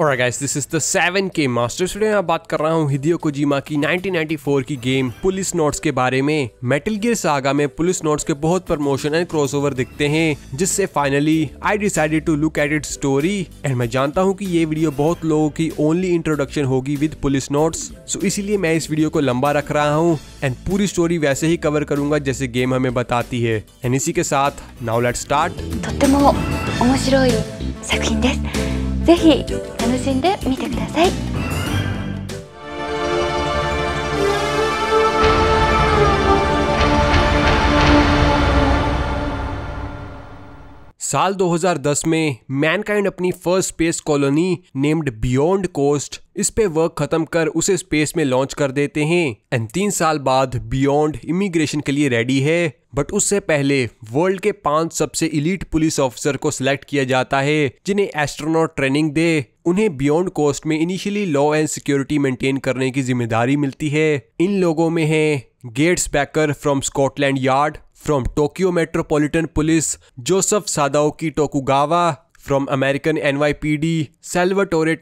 और guys this is the seven K master today मैं बात कर रहा हूँ हिदियो कोजीमा की 1994 की गेम पुलिस नोट्स के बारे में मेटल गियर सागा में पुलिस नोट्स के बहुत प्रमोशन एंड क्रॉसओवर दिखते हैं जिससे finally I decided to look at it story and मैं जानता हूँ कि ये वीडियो बहुत लोगों की ओनली इंट्रोडक्शन होगी विद पुलिस नोट्स सो इसीलिए मैं इस वीडियो को लंबा रख रहा हूँ एंड पूरी स्टोरी वैसे ही कवर करूंगा जैसे गेम हमें बताती है एंड इसी के साथ नाउ लेट स्टार्ट ぜひ楽しんでみてください。साल 2010 में मैनकाइंड अपनी first space colony named Beyond Coast इस पे वर्क खत्म कर उसे स्पेस में लॉन्च कर देते हैं एंड तीन साल बाद बियॉन्ड इमिग्रेशन के लिए रेडी है बट उससे पहले वर्ल्ड के पांच सबसे इलीट पुलिस ऑफिसर को सिलेक्ट किया जाता है जिन्हें एस्ट्रोनॉट ट्रेनिंग दे उन्हें बियॉन्ड कोस्ट में initially law and security maintain करने की जिम्मेदारी मिलती है इन लोगों में है Gates Backer from Scotland Yard from Tokyo Metropolitan Police Joseph Sadaoki Tokugawa from American N Y P D Salvatore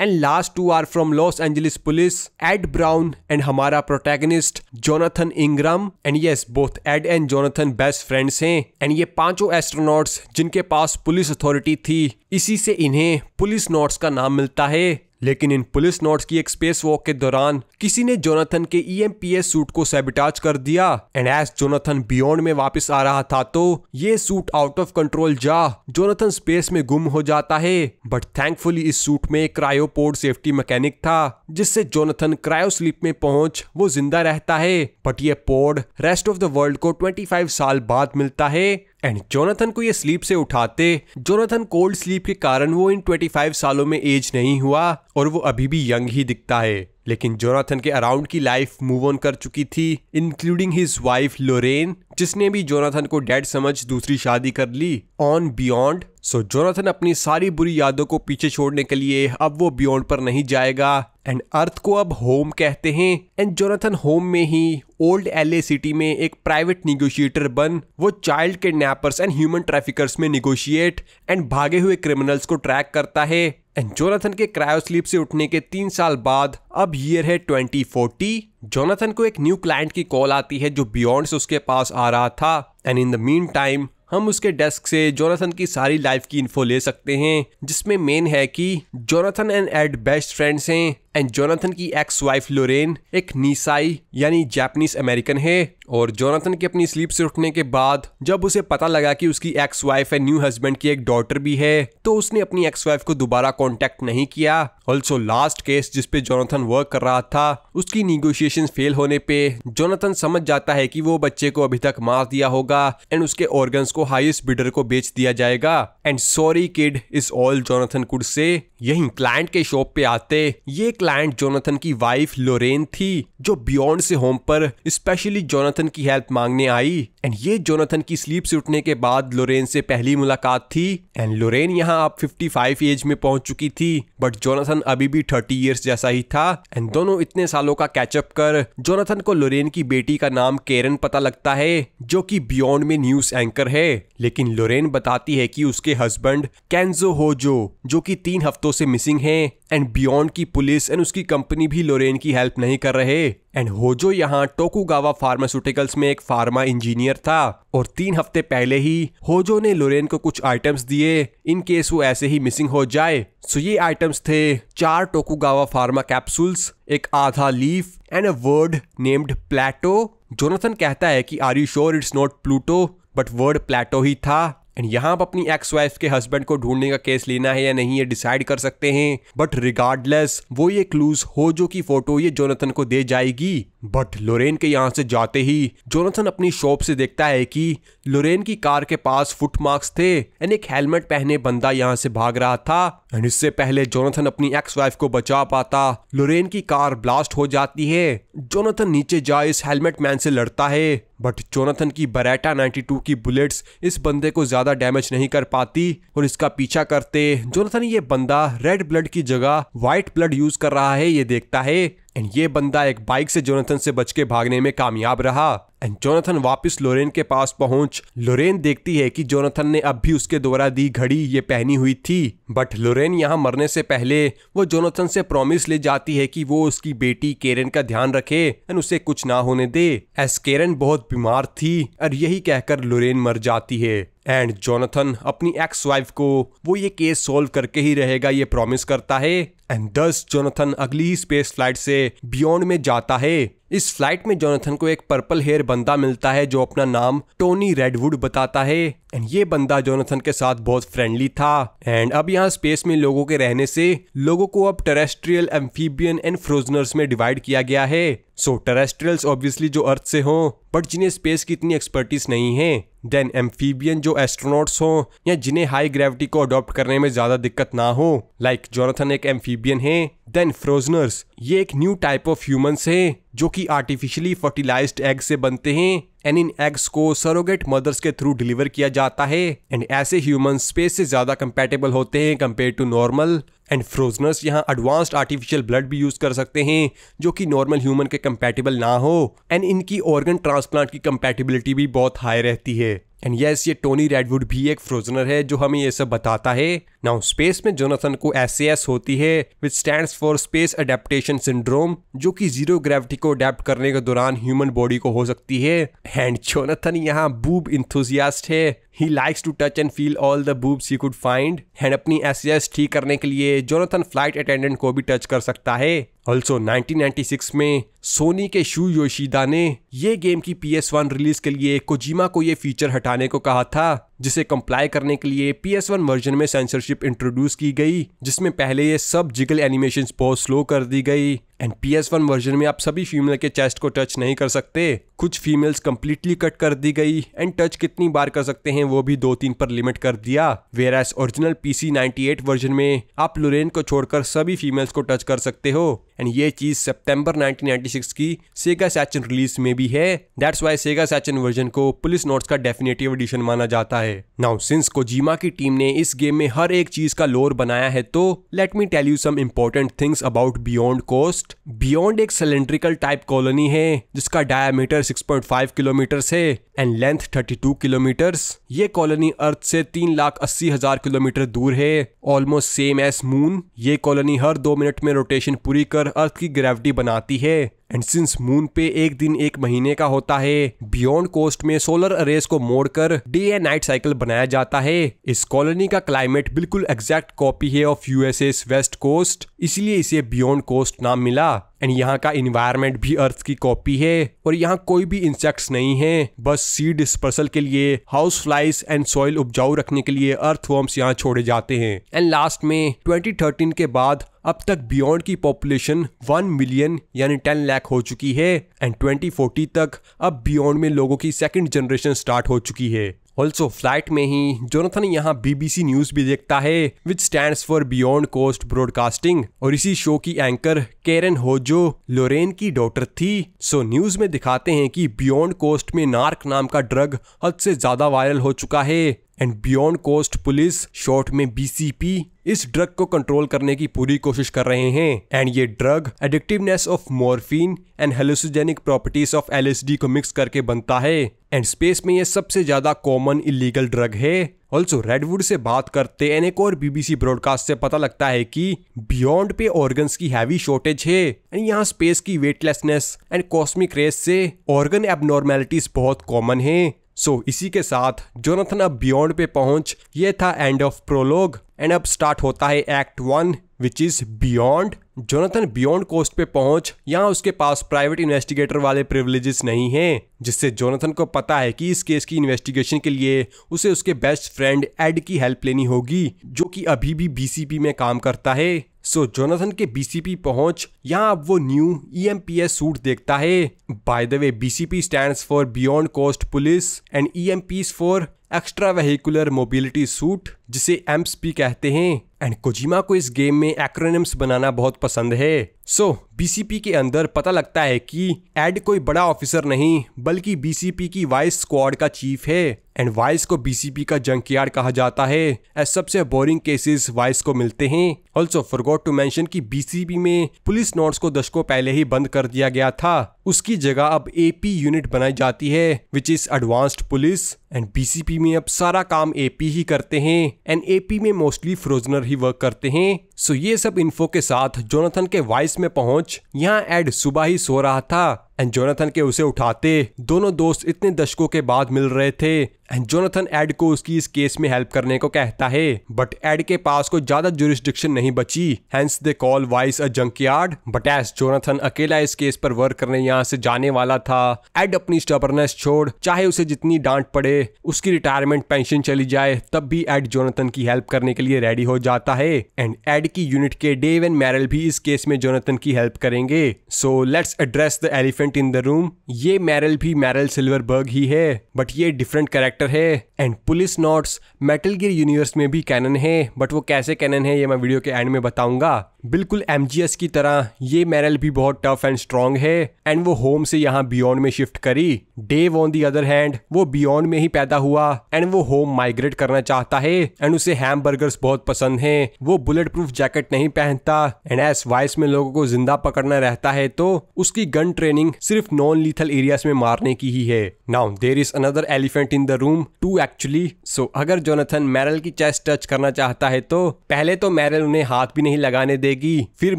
and last two are from Los Angeles police Ed Brown and हमारा protagonist Jonathan Ingram and yes both Ed and Jonathan best friends हैं and ये पांचों astronauts जिनके पास police authority थी इसी से इन्हें police knots का नाम मिलता है लेकिन इन पुलिस नोट्स की एक स्पेस वॉक के दौरान किसी ने जोनाथन के ईएमपीएस e सूट को सेबिटाज कर दिया एंड एस जोनाथन बियॉन्ड में वापस आ रहा था तो ये सूट आउट ऑफ कंट्रोल जा जोनाथन स्पेस में गुम हो जाता है बट थैंकफुली इस सूट में क्रायोपोड सेफ्टी मैकेनिक था जिससे जोनाथन क्रायो स्लीप में पहुंच वो जिंदा रहता है बट ये पोर्ड रेस्ट ऑफ द वर्ल्ड को ट्वेंटी साल बाद मिलता है एंड जोनाथन को ये स्लीप से उठाते जोनाथन कोल्ड स्लीप के कारण वो इन 25 सालों में एज नहीं हुआ और वो अभी भी यंग ही दिखता है लेकिन जोनाथन के अराउंड की लाइफ मूव ऑन कर चुकी थी इंक्लूडिंग हिज वाइफ लोरेन जिसने भी जोनाथन को डेड समझ दूसरी शादी कर ली ऑन बियॉन्ड सो जोनाथन अपनी सारी बुरी यादों को पीछे छोड़ने के लिए अब वो बियॉन्ड पर नहीं जाएगा एंड अर्थ को अब होम कहते हैं एंड जोनाथन होम में ही ओल्ड एल सिटी में एक प्राइवेट निगोशिएटर बन वो child kidnappers and human traffickers में निगोशिएट एंड भागे हुए क्रिमिनल्स को ट्रैक करता है एंड जोनाथन के क्रायोस्लीप से उठने के तीन साल बाद अब ईयर है 2040 जोनाथन को एक न्यू क्लाइंट की कॉल आती है जो बियॉन्ड से उसके पास आ रहा था and in the meantime हम उसके डेस्क से जोनाथन की सारी लाइफ की इन्फो ले सकते हैं जिसमें मेन है कि Jonathan and Ed best friends हैं एंड जोनाथन की एक्स वाइफ लोरेन एक नीसाई यानी जापानीज अमेरिकन है और जोनाथन के अपनी स्लीप से उठने के बाद जब उसे पता लगा कि उसकी ex wife and new husband की एक डॉटर भी है तो उसने अपनी एक्स वाइफ को दोबारा कॉन्टेक्ट नहीं किया ऑल्सो लास्ट केस जिसपे जोनाथन वर्क कर रहा था उसकी निगोशिएशन फेल होने पे जोनाथन समझ जाता है कि वो बच्चे को अभी तक मार दिया होगा एंड उसके ऑर्गन्स को हाईएस्ट बिडर को बेच दिया जाएगा and sorry kid is all Jonathan could से यही क्लाइंट के शॉप पे आते ये क्लाइंट जोनाथन की वाइफ लोरेन थी जो बियॉन्ड से होम पर स्पेशली जोनाथन की हेल्प मांगने आई एंड ये जोनाथन की स्लीप से उठने के बाद लोरेन से पहली मुलाकात थी एंड लोरेन यहाँ आप 55 एज में पहुंच चुकी थी बट जोनाथन अभी भी 30 इयर्स जैसा ही था एंड दोनों इतने सालों का कैचअप कर जोनाथन को लोरेन की बेटी का नाम केरन पता लगता है जो की बियॉन्ड में न्यूज एंकर है लेकिन लोरेन बताती है की उसके हस्बैंड कैंजो होजो जो की तीन हफ्तों से मिसिंग है एंड बियॉन्ड की पुलिस लेकिन उसकी कंपनी भी लोरेन की हेल्प नहीं कर रहे एंड होजो यहाँ टोकुगावा फार्मास्यूटिकल्स में एक फार्मा इंजीनियर था और तीन हफ्ते पहले ही होजो ने लोरेन को कुछ आइटम्स दिए इन केस वो ऐसे ही मिसिंग हो जाए सो ये आइटम्स थे चार टोकुगावा फार्मा कैप्सूल्स एक आधा leaf and a word named Plato Jonathan कहता है कि are you sure it's not Pluto but word Plato ही था एंड यहाँ आप अपनी एक्स वाइफ के हस्बैंड को ढूंढने का केस लेना है या नहीं ये डिसाइड कर सकते हैं बट रिगार्डलेस वो ये क्लूज हो जो की फोटो ये जोनाथन को दे जाएगी बट लोरेन के यहाँ से जाते ही जोनाथन अपनी शॉप से देखता है कि लोरेन की कार के पास फुट मार्क्स थे एंड एक हेलमेट पहने बंदा यहाँ से भाग रहा था एंड इससे पहले जोनाथन अपनी एक्स वाइफ को बचा पाता लोरेन की कार ब्लास्ट हो जाती है जोनाथन नीचे जा इस हेलमेट मैन से लड़ता है बट जोनाथन की बरेटा 92 की बुलेट्स इस बंदे को ज्यादा डैमेज नहीं कर पाती और इसका पीछा करते जोनाथन ये बंदा रेड ब्लड की जगह व्हाइट ब्लड यूज कर रहा है ये देखता है एंड ये बंदा एक बाइक से जोनाथन से बच के भागने में कामयाब रहा एंड जोनाथन वापस लोरेन के पास पहुंच लोरेन देखती है कि जोनाथन ने अब भी उसके द्वारा दी घड़ी ये पहनी हुई थी बट लोरेन यहाँ मरने से पहले वो जोनाथन से प्रॉमिस ले जाती है कि वो उसकी बेटी केरन का ध्यान रखे एंड उसे कुछ ना होने दे एस केरन बहुत बीमार थी और यही कहकर लोरेन मर जाती है एंड जोनाथन अपनी एक्स वाइफ को वो ये केस सोल्व करके ही रहेगा ये प्रॉमिस करता है एंड दस जोनाथन अगली स्पेस फ्लाइट से बियॉन्ड में जाता है इस फ्लाइट में जोनाथन को एक पर्पल हेयर बंदा मिलता है जो अपना नाम टोनी रेडवुड बताता है एंड ये बंदा जोनाथन के साथ बहुत फ्रेंडली था एंड अब यहाँ स्पेस में लोगों के रहने से लोगों को अब टेरेस्ट्रियल एम्फीबियन एंड फ्रोजनर्स में डिवाइड किया गया है सो टेरेस्ट्रियल्स ऑब्वियसली जो अर्थ से हो बट जिन्हें स्पेस की इतनी एक्सपर्टीज नहीं है देन एम्फीबियन जो एस्ट्रोनॉट्स हो या जिन्हें हाई ग्रेविटी को अडॉप्ट करने में ज्यादा दिक्कत ना हो लाइक like जोनाथन एक एम्फीबियन है देन फ्रोजनर्स ये एक न्यू टाइप ऑफ ह्यूमंस हैं जो कि आर्टिफिशियली फर्टिलाइज्ड एग से बनते हैं एंड इन एग्स को सरोगेट मदर्स के थ्रू डिलीवर किया जाता है एंड ऐसे ह्यूमन स्पेस से ज्यादा कंपेटेबल होते हैं compare to normal and frozeners यहाँ एडवांस्ड आर्टिफिशियल ब्लड भी यूज कर सकते हैं जो कि नॉर्मल ह्यूमन के कंपेटेबल ना हो एंड इनकी ऑर्गन ट्रांसप्लांट की कंपेटेबिलिटी भी बहुत हाई रहती है एंड यस ये टोनी रेडवुड भी एक फ्रोजनर है जो हमें ये सब बताता है नाउ स्पेस में जोनाथन को एस होती है which stand for space adaptation syndrome जो कि जीरो ग्रेविटी को अडेप्ट करने के दौरान ह्यूमन बॉडी को हो सकती है एंड जोनाथन यहाँ बूब इंथुजियास्ट है he likes to touch and feel all the boobs he could find and अपनी एस ठीक करने के लिए जोनाथन फ्लाइट अटेंडेंट को भी टच कर सकता है ऑल्सो 1996 में सोनी के शू योशीदा ने ये गेम की पी एस वन रिलीज के लिए कोजिमा को ये फीचर हटाने को कहा था जिसे कंप्लाई करने के लिए पी एस वन वर्जन में सेंसरशिप इंट्रोड्यूस की गई जिसमें पहले ये सब जिगल एनिमेशन बहुत स्लो कर दी गई and P S one version में आप सभी फीमेल के चेस्ट को टच नहीं कर सकते कुछ फीमेल्स कम्प्लीटली कट कर दी गई एंड टच कितनी बार कर सकते हैं वो भी दो तीन पर लिमिट कर दिया whereas original P C ninety eight version में आप लोरेन को छोड़कर सभी फीमेल्स को टच कर सकते हो एंड ये चीज सितंबर 1996 की सेगा सैचन रिलीज में भी है that's why Sega Saturn version को पुलिस नोट्स का डेफिनेटिव एडिशन माना जाता है नाउ सिंस कोजीमा की टीम ने इस गेम में हर एक चीज का लोर बनाया है तो let me tell you some important things about Beyond Coast Beyond एक सिलेंड्रिकल टाइप कॉलोनी है जिसका डायमीटर 6.5 किलोमीटर है एंड लेंथ 32 किलोमीटर ये कॉलोनी अर्थ से तीन लाख अस्सी हजार किलोमीटर दूर है ऑलमोस्ट सेम एस मून ये कॉलोनी हर दो मिनट में रोटेशन पूरी कर अर्थ की ग्रेविटी बनाती है एंड सिंस मून पे एक दिन एक महीने का होता है बियॉन्ड कोस्ट में सोलर अरेस को मोड़कर डे एंड नाइट साइकिल बनाया जाता है इस कॉलोनी का क्लाइमेट बिल्कुल एग्जैक्ट कॉपी है ऑफ यूएसएस वेस्ट कोस्ट इसलिए इसे बियॉन्ड कोस्ट नाम मिला एंड यहाँ का इन्वायरमेंट भी अर्थ की कॉपी है और यहाँ कोई भी इंसेक्ट्स नहीं है बस सीड डिस्पर्सल के लिए हाउस फ्लाइज एंड सॉइल उपजाऊ रखने के लिए अर्थ वर्म्स यहाँ छोड़े जाते हैं एंड लास्ट में 2013 के बाद अब तक बियॉन्ड की पॉपुलेशन 1 मिलियन यानी 10 लाख लैख हो चुकी है एंड 2040 तक अब बियॉन्ड में लोगों की सेकेंड जनरेशन स्टार्ट हो चुकी है ऑल्सो फ्लाइट में ही जोनाथन यहाँ बीबीसी न्यूज भी देखता है which stand for Beyond Coast broadcasting और इसी शो की एंकर केरन होजो लोरेन की डॉटर थी सो न्यूज में दिखाते हैं कि बियॉन्ड कोस्ट में नार्क नाम का ड्रग हद से ज्यादा वायरल हो चुका है and Beyond Coast police short में बीसीपी इस ड्रग को कंट्रोल करने की पूरी कोशिश कर रहे हैं एंड ये drug addictiveness of morphine and hallucinogenic properties of LSD को मिक्स करके बनता है एंड स्पेस में ये सबसे ज्यादा कॉमन इलीगल ड्रग है ऑल्सो रेडवुड से बात करते हैं एक और बीबीसी ब्रॉडकास्ट से पता लगता है कि बियॉन्ड पे ऑर्गन्स की हैवी शॉर्टेज है एंड यहाँ स्पेस की वेटलेसनेस एंड कॉस्मिक रेस से ऑर्गन एबनॉर्मेलिटीज बहुत कॉमन है सो so, इसी के साथ जोनाथन अब बियॉन्ड पे पहुंच ये था एंड ऑफ प्रोलॉग एंड अब स्टार्ट होता है act one which is Beyond Jonathan Beyond Coast पे पहुंच यहाँ उसके पास प्राइवेट इन्वेस्टिगेटर वाले प्रिविलेजेस नहीं हैं जिससे जोनाथन को पता है कि इस केस की इन्वेस्टिगेशन के लिए उसे उसके बेस्ट फ्रेंड एड की हेल्प लेनी होगी जो कि अभी भी बीसीपी में काम करता है सो so, जोनाथन के बीसीपी पहुंच यहाँ अब वो न्यू ईएमपीएस सूट देखता है by the way BCP stands for Beyond Coast police and EMPS for extra vehicular mobility suit जिसे एम्स भी कहते हैं एंड कोजिमा को इस गेम में एक्रोनिम्स बनाना बहुत पसंद है सो so, बीसीपी के अंदर पता लगता है कि एड कोई बड़ा ऑफिसर नहीं बल्कि बीसीपी की वाइस स्क्वाड का चीफ है एंड वाइस को बीसीपी का यार्ड कहा जाता है एज सबसे बोरिंग केसेस वाइस को मिलते हैं ऑल्सो गोट टू मेंशन कि बीसीपी में पुलिस नोट्स को दशकों पहले ही बंद कर दिया गया था उसकी जगह अब एपी यूनिट बनाई जाती है which is advanced police and BCP में अब सारा काम एपी ही करते हैं एंड एपी में मोस्टली फ्रोजनर ही वर्क करते हैं सो ये सब इन्फो के साथ जोनाथन के वॉइस में पहुंच यहाँ एड सुबह ही सो रहा था एंड जोनाथन के उसे उठाते दोनों दोस्त इतने दशकों के बाद मिल रहे थे एंड जोनाथन एड को उसकी इस केस में हेल्प करने को कहता है बट एड के पास को ज्यादा जुरिस्डिक्शन नहीं बची hence they call vice a yard but as Jonathan अकेला इस केस पर वर्क करने यहाँ से जाने वाला था एड अपनी स्टबरनेस छोड़ चाहे उसे जितनी डांट पड़े उसकी रिटायरमेंट पेंशन चली जाए तब भी एड जोनाथन की हेल्प करने के लिए रेडी हो जाता है एंड एड की यूनिट के डेव एंड मैरल भी इस केस में जोनाथन की हेल्प करेंगे so let's address the elephant elephant in the room ये मैरल भी मैरल सिल्वरबर्ग ही है बट ये डिफरेंट कैरेक्टर है and Policenauts Metal Gear universe में भी कैनन है बट वो कैसे कैनन है ये मैं वीडियो के एंड में बताऊंगा बिल्कुल एम की तरह ये मैरल भी बहुत टफ एंड स्ट्रांग है एंड वो होम से यहाँ बियॉन्ड में शिफ्ट करी Dave on the other hand वो बियॉन्ड में ही पैदा हुआ एंड वो होम माइग्रेट करना चाहता है एंड उसे हैम बहुत पसंद है वो बुलेट प्रूफ जैकेट नहीं पहनता एंड एस वाइस में लोगों को जिंदा पकड़ना रहता है तो उसकी गन ट्रेनिंग सिर्फ नॉन लीथल एरियाज में मारने की ही है now there is another elephant in the room too actually so अगर जोनाथन मैरल की चेस्ट टच करना चाहता है तो पहले तो मैरल उन्हें हाथ भी नहीं लगाने देगी फिर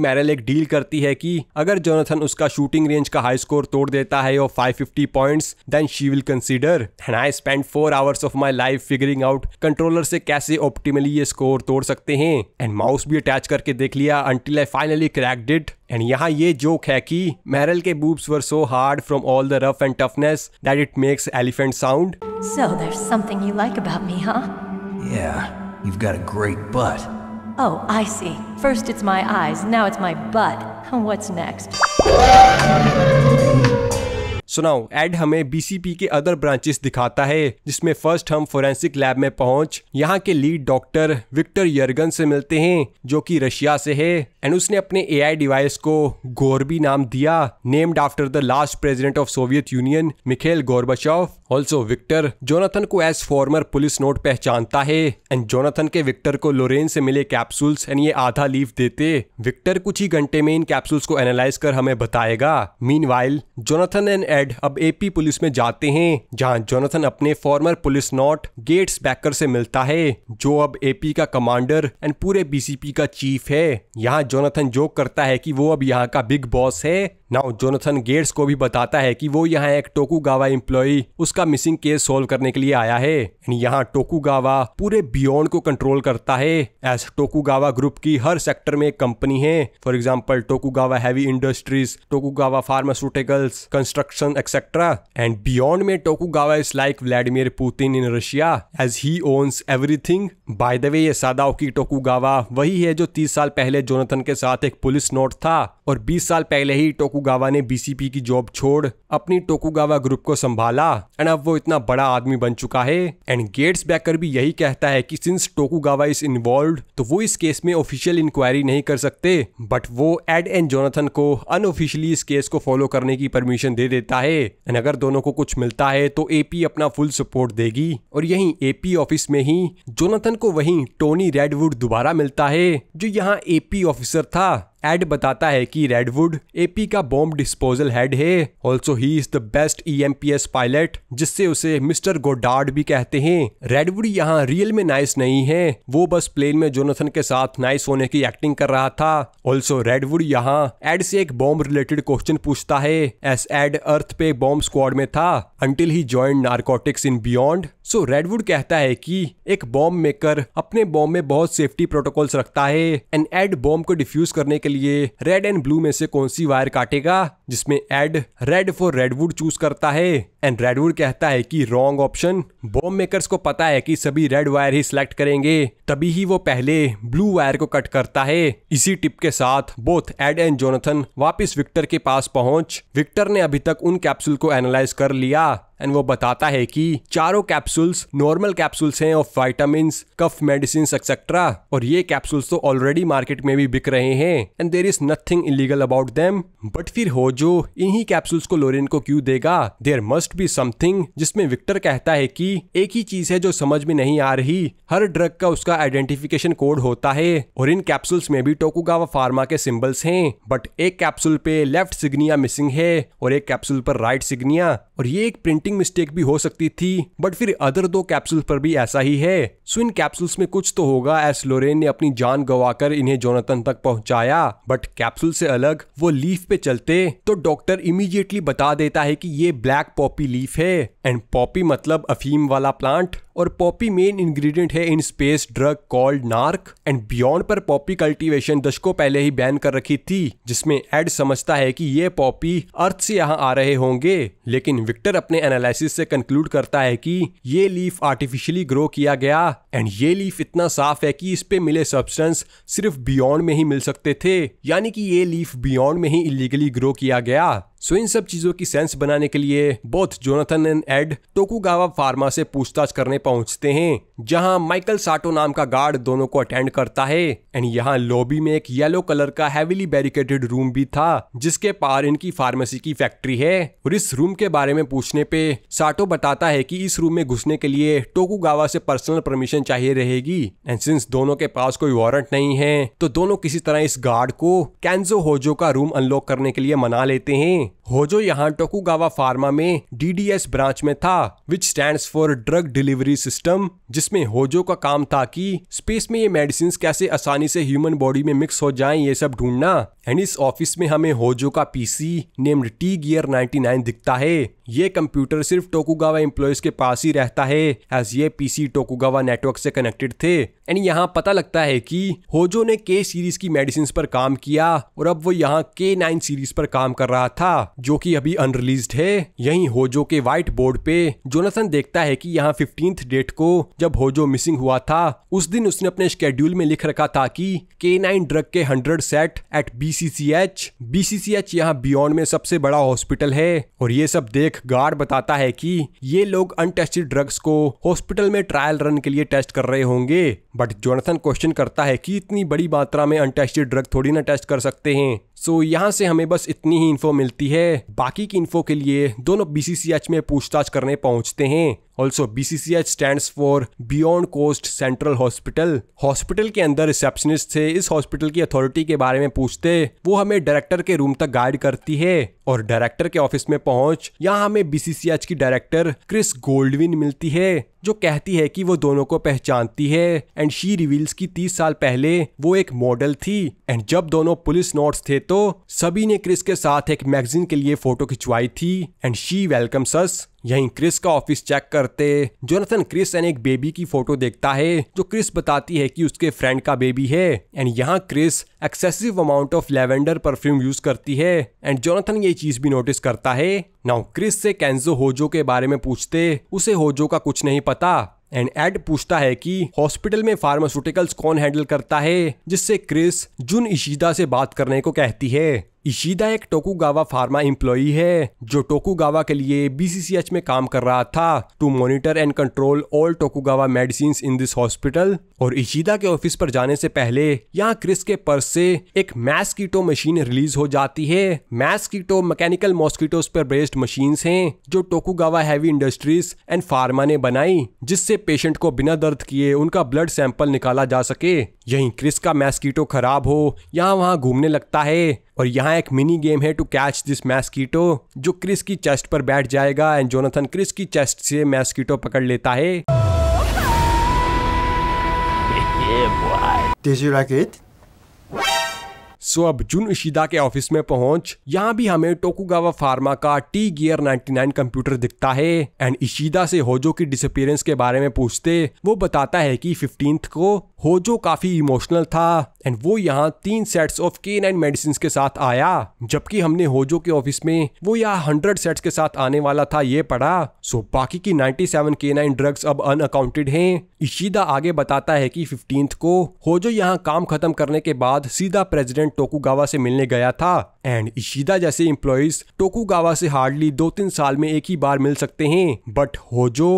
मैरल एक डील करती है कि अगर जोनाथन उसका शूटिंग रेंज का हाई स्कोर तोड़ देता है और 550 points then she will consider and I spend four hours of my life figuring out controller से कैसे ऑप्टिमली ये स्कोर तोड़ सकते हैं एंड माउस भी अटैच करके देख लिया until I finally cracked it And यहाँ ये जोक है कि Meryl boobs were so hard from all the rough and toughness that it makes elephant sound. So there's something you like about me, huh? Yeah, you've got a great butt. Oh, I see. First it's my eyes, now it's my butt. What's next? सुनाओ Ed हमें BCP के other branches दिखाता है जिसमें first हम forensic lab में पहुंच यहाँ के लीड डॉक्टर विक्टर यर्गन से मिलते हैं जो कि रशिया से है एंड उसने अपने एआई डिवाइस को गोरबी नाम दिया named after the last president of Soviet Union Mikhail Gorbachev also Victor Jonathan को एज फॉर्मर पुलिस नोट पहचानता है एंड जोनाथन के विक्टर को लोरेन से मिले कैप्सूल्स एंड ये आधा लीव देते विक्टर कुछ ही घंटे में इन कैप्सूल्स को एनालाइज कर हमें बताएगा meanwhile Jonathan and Ed अब एपी पुलिस में जाते हैं जहाँ जोनाथन अपने former policenaut Gates Baker से मिलता है जो अब एपी का कमांडर एंड पूरे बीसीपी का चीफ है यहाँ जोनाथन जोक करता है की वो अब यहाँ का बिग बॉस है नाउ जोनाथन गेट्स को भी बताता है कि वो यहाँ एक गावा एम्प्लॉय उसका मिसिंग केस सोल्व करने के लिए आया है यहाँ गावा पूरे बियॉन्ड को कंट्रोल करता है एस टोकुगावा ग्रुप की हर सेक्टर में एक कंपनी है for example Gawa heavy industries Gawa pharmaceuticals construction etcetera and Beyond में Gawa is like Vladimir Putin in Russia as he owns everything by the way ये टोकू गावा वही है जो तीस साल पहले जोनाथन के साथ एक पुलिस नोट था और 20 साल पहले ही टोकुगावा ने बीसीपी की जॉब छोड़ अपनी टोकुगावा ग्रुप को संभाला एंड अब वो इतना बड़ा आदमी बन चुका है एंड गेट्स बैकर भी यही कहता है कि सिंस टोकुगावा इज इन्वॉल्व तो वो इस केस में ऑफिशियल इंक्वायरी नहीं कर सकते बट वो एड एंड जोनाथन को अनऑफिशियली इस केस को फॉलो करने की परमिशन दे देता है एंड अगर दोनों को कुछ मिलता है तो एपी अपना फुल सपोर्ट देगी और यही एपी ऑफिस में ही जोनाथन को वही टोनी रेडवुड दोबारा मिलता है जो यहाँ एपी ऑफिसर था एड बताता है कि रेडवुड एपी का बॉम्ब डिस्पोजल हेड है also he is the best E pilot जिससे उसे मिस्टर गोडार्ड भी कहते हैं रेडवुड यहाँ रियल में नाइस नहीं है वो बस प्लेन में जोनाथन के साथ नाइस होने की एक्टिंग कर रहा था ऑल्सो रेडवुड यहाँ एड से एक बॉम्ब रिलेटेड क्वेश्चन पूछता है एस एड अर्थ पे बॉम्ब स्क्वाड में था until he join narcotics in Beyond so Redwood कहता है कि एक बॉम्ब मेकर अपने बॉम्ब में बहुत सेफ्टी प्रोटोकॉल्स रखता है एंड एड बॉम्ब को डिफ्यूज करने के लिए लिए रेड एंड ब्लू में से कौन सी वायर काटेगा जिसमें Ed red for Redwood choose करता है एंड रेडवुड कहता है कि रॉन्ग ऑप्शन बॉम्ब मेकर्स को पता है कि सभी रेड वायर ही सिलेक्ट करेंगे तभी ही वो पहले ब्लू वायर को कट करता है इसी टिप के साथ बोथ एड एंड जोनाथन वापिस विक्टर के पास पहुंच विक्टर ने अभी तक उन कैप्सूल को एनालाइज कर लिया एंड वो बताता है कि चारों कैप्सूल्स नॉर्मल कैप्सूल्स हैं of vitamin cough medicine etcetera और ये कैप्सूल्स तो ऑलरेडी मार्केट में भी बिक रहे हैं and there is nothing illegal about them but फिर हो जो इन्हीं कैप्सूल्स को लोरिन को क्यों देगा देर मस्ट बी समथिंग जिसमें विक्टर कहता है कि एक ही चीज है जो समझ में नहीं आ रही हर ड्रग का उसका आइडेंटिफिकेशन कोड होता है और इन कैप्सूल्स में भी टोकुगावा फार्मा के सिम्बल्स हैं बट एक कैप्सूल पे लेफ्ट सिग्निया मिसिंग है और एक कैप्सूल पर राइट सिग्निया और ये एक प्रिंट प्रिंटिंग मिस्टेक भी हो सकती थी बट फिर अदर दो कैप्सूल पर भी ऐसा ही है सो इन कैप्सूल्स में कुछ तो होगा एस लोरेन ने अपनी जान गवाकर इन्हें जोनाथन तक पहुंचाया बट कैप्सूल से अलग वो लीफ पे चलते तो डॉक्टर इमीडिएटली बता देता है कि ये ब्लैक पॉपी लीफ है एंड पॉपी मतलब अफीम वाला प्लांट और पॉपी मेन इंग्रेडिएंट है in space drug called Nark and Beyond पर पॉपी कल्टीवेशन दशकों पहले ही बैन कर रखी थी जिसमें एड समझता है कि ये पॉपी अर्थ से यहाँ आ रहे होंगे लेकिन विक्टर अपने एनालिसिस से कंक्लूड करता है कि ये लीफ आर्टिफिशियली ग्रो किया गया एंड ये लीफ इतना साफ है कि इस पे मिले सब्सटेंस सिर्फ बियॉन्ड में ही मिल सकते थे यानी कि ये लीफ बियॉन्ड में ही इलीगली ग्रो किया गया सो इन सब चीजों की सेंस बनाने के लिए both Jonathan and Ed Tokugawa pharma से पूछताछ करने पहुंचते हैं जहां माइकल साटो नाम का गार्ड दोनों को अटेंड करता है एंड यहां लॉबी में एक येलो कलर का हैविली बैरिकेटेड रूम भी था जिसके पार इनकी फार्मेसी की फैक्ट्री है और इस रूम के बारे में पूछने पे साटो बताता है की इस रूम में घुसने के लिए टोकुगावा से पर्सनल परमिशन चाहिए रहेगी एंड सिंस दोनों के पास कोई वारंट नहीं है तो दोनों किसी तरह इस गार्ड को कैंजो होजो का रूम अनलॉक करने के लिए मना लेते हैं me. होजो यहाँ टोकुगावा फार्मा में डीडीएस ब्रांच में था which stand for drug delivery system जिसमें होजो का काम था कि स्पेस में ये मेडिसिन कैसे आसानी से ह्यूमन बॉडी में मिक्स हो जाएं ये सब ढूंढना एंड इस ऑफिस में हमें होजो का पीसी नेम्ड टी गियर 99 दिखता है ये कंप्यूटर सिर्फ टोकुगावा एम्प्लॉयज के पास ही रहता है एज ये पीसी टोकुगावा नेटवर्क से कनेक्टेड थे एंड यहाँ पता लगता है कि होजो ने के सीरीज की मेडिसिन पर काम किया और अब वो यहाँ के नाइन सीरीज पर काम कर रहा था जो कि अभी अनरिलीज है यही होजो के व्हाइट बोर्ड पे जोनाथन देखता है कि यहाँ फिफ्टीन डेट को जब होजो मिसिंग हुआ था उस दिन उसने अपने शेड्यूल में लिख रखा था कि के नाइन ड्रग के hundred set at B C C H B C C H यहाँ बियॉन्ड में सबसे बड़ा हॉस्पिटल है और ये सब देख गार्ड बताता है कि ये लोग अनटेस्टेड ड्रग्स को हॉस्पिटल में ट्रायल रन के लिए टेस्ट कर रहे होंगे बट जोनाथन क्वेश्चन करता है कि इतनी बड़ी मात्रा में अनटेस्टेड ड्रग थोड़ी ना टेस्ट कर सकते हैं सो so, यहाँ से हमें बस इतनी ही इन्फो मिलती है बाकी की इन्फो के लिए दोनों बीसीसीएच में पूछताछ करने पहुंचते हैं also BCCH stand for Beyond Coast central hospital hospital के अंदर रिसेप्शनिस्ट थे इस हॉस्पिटल की अथॉरिटी के बारे में पूछते वो हमें डायरेक्टर के रूम तक गाइड करती है और डायरेक्टर के ऑफिस में पहुंच यहाँ हमें बीसीसीएच की डायरेक्टर क्रिस गोल्डविन मिलती है जो कहती है कि वो दोनों को पहचानती है एंड शी रिवील्स की तीस साल पहले वो एक मॉडल थी एंड जब दोनों पुलिस नोट्स थे तो सभी ने क्रिस के साथ एक मैगजीन के लिए फोटो खिंचवाई थी एंड शी वेलकम्स अस यहीं क्रिस का ऑफिस चेक करते जोनाथन क्रिस एंड एक बेबी की फोटो देखता है जो क्रिस बताती है कि उसके फ्रेंड का बेबी है एंड यहाँ Chris excessive amount of lavender perfume use करती है एंड जोनाथन ये चीज भी नोटिस करता है नाउ क्रिस से कैंजो होजो के बारे में पूछते उसे होजो का कुछ नहीं पता एंड एड पूछता है कि हॉस्पिटल में फार्मास्यूटिकल्स कौन हैंडल करता है जिससे क्रिस जुन इशिदा से बात करने को कहती है इशिदा एक टोकुगावा फार्मा एम्प्लॉई है जो टोकुगावा के लिए बीसीसीएच में काम कर रहा था to monitor and control all Tokugawa medicine in this hospital और इशिदा के ऑफिस पर जाने से पहले यहाँ क्रिस के पर्स से एक मैस्कीटो मशीन रिलीज हो जाती है मैस्कीटो मैकेनिकल मॉस्किटोज पर बेस्ड मशीन है जो Tokugawa heavy industries and pharma ने बनाई जिससे पेशेंट को बिना दर्द किए उनका ब्लड सैंपल निकाला जा सके यहीं क्रिस का मैस्कीटो खराब हो यहाँ वहाँ घूमने लगता है और यहाँ एक मिनी गेम है टू कैच दिस मैस्कीटो जो क्रिस की चेस्ट पर बैठ जाएगा एंड जोनाथन क्रिस की चेस्ट से मैस्कीटो पकड़ लेता है सो अब जुन इशिदा के ऑफिस में पहुंच यहाँ भी हमें टोकुगावा फार्मा का टी गियर 99 कंप्यूटर दिखता है एंड इशिदा से होजो की डिसअपियरेंस के बारे में पूछते वो बताता है कि फिफ्टींथ को होजो काफी इमोशनल था एंड वो यहाँ तीन sets of K nine medicine के साथ आया जबकि हमने होजो के ऑफिस में वो यहाँ हंड्रेड सेट्स के साथ आने वाला था ये पढ़ा सो बाकी की सेवन के नाइन ड्रग्स अब अनअकाउंटेड है इशीदा आगे बताता है कि फिफ्टींथ को होजो यहाँ काम खत्म करने के बाद सीधा प्रेसिडेंट टोकुगावा से मिलने गया था एंड इशिदा जैसे टोकू गावा से हार्डली दो तीन साल में एक ही बार मिल सकते हैं बट होजो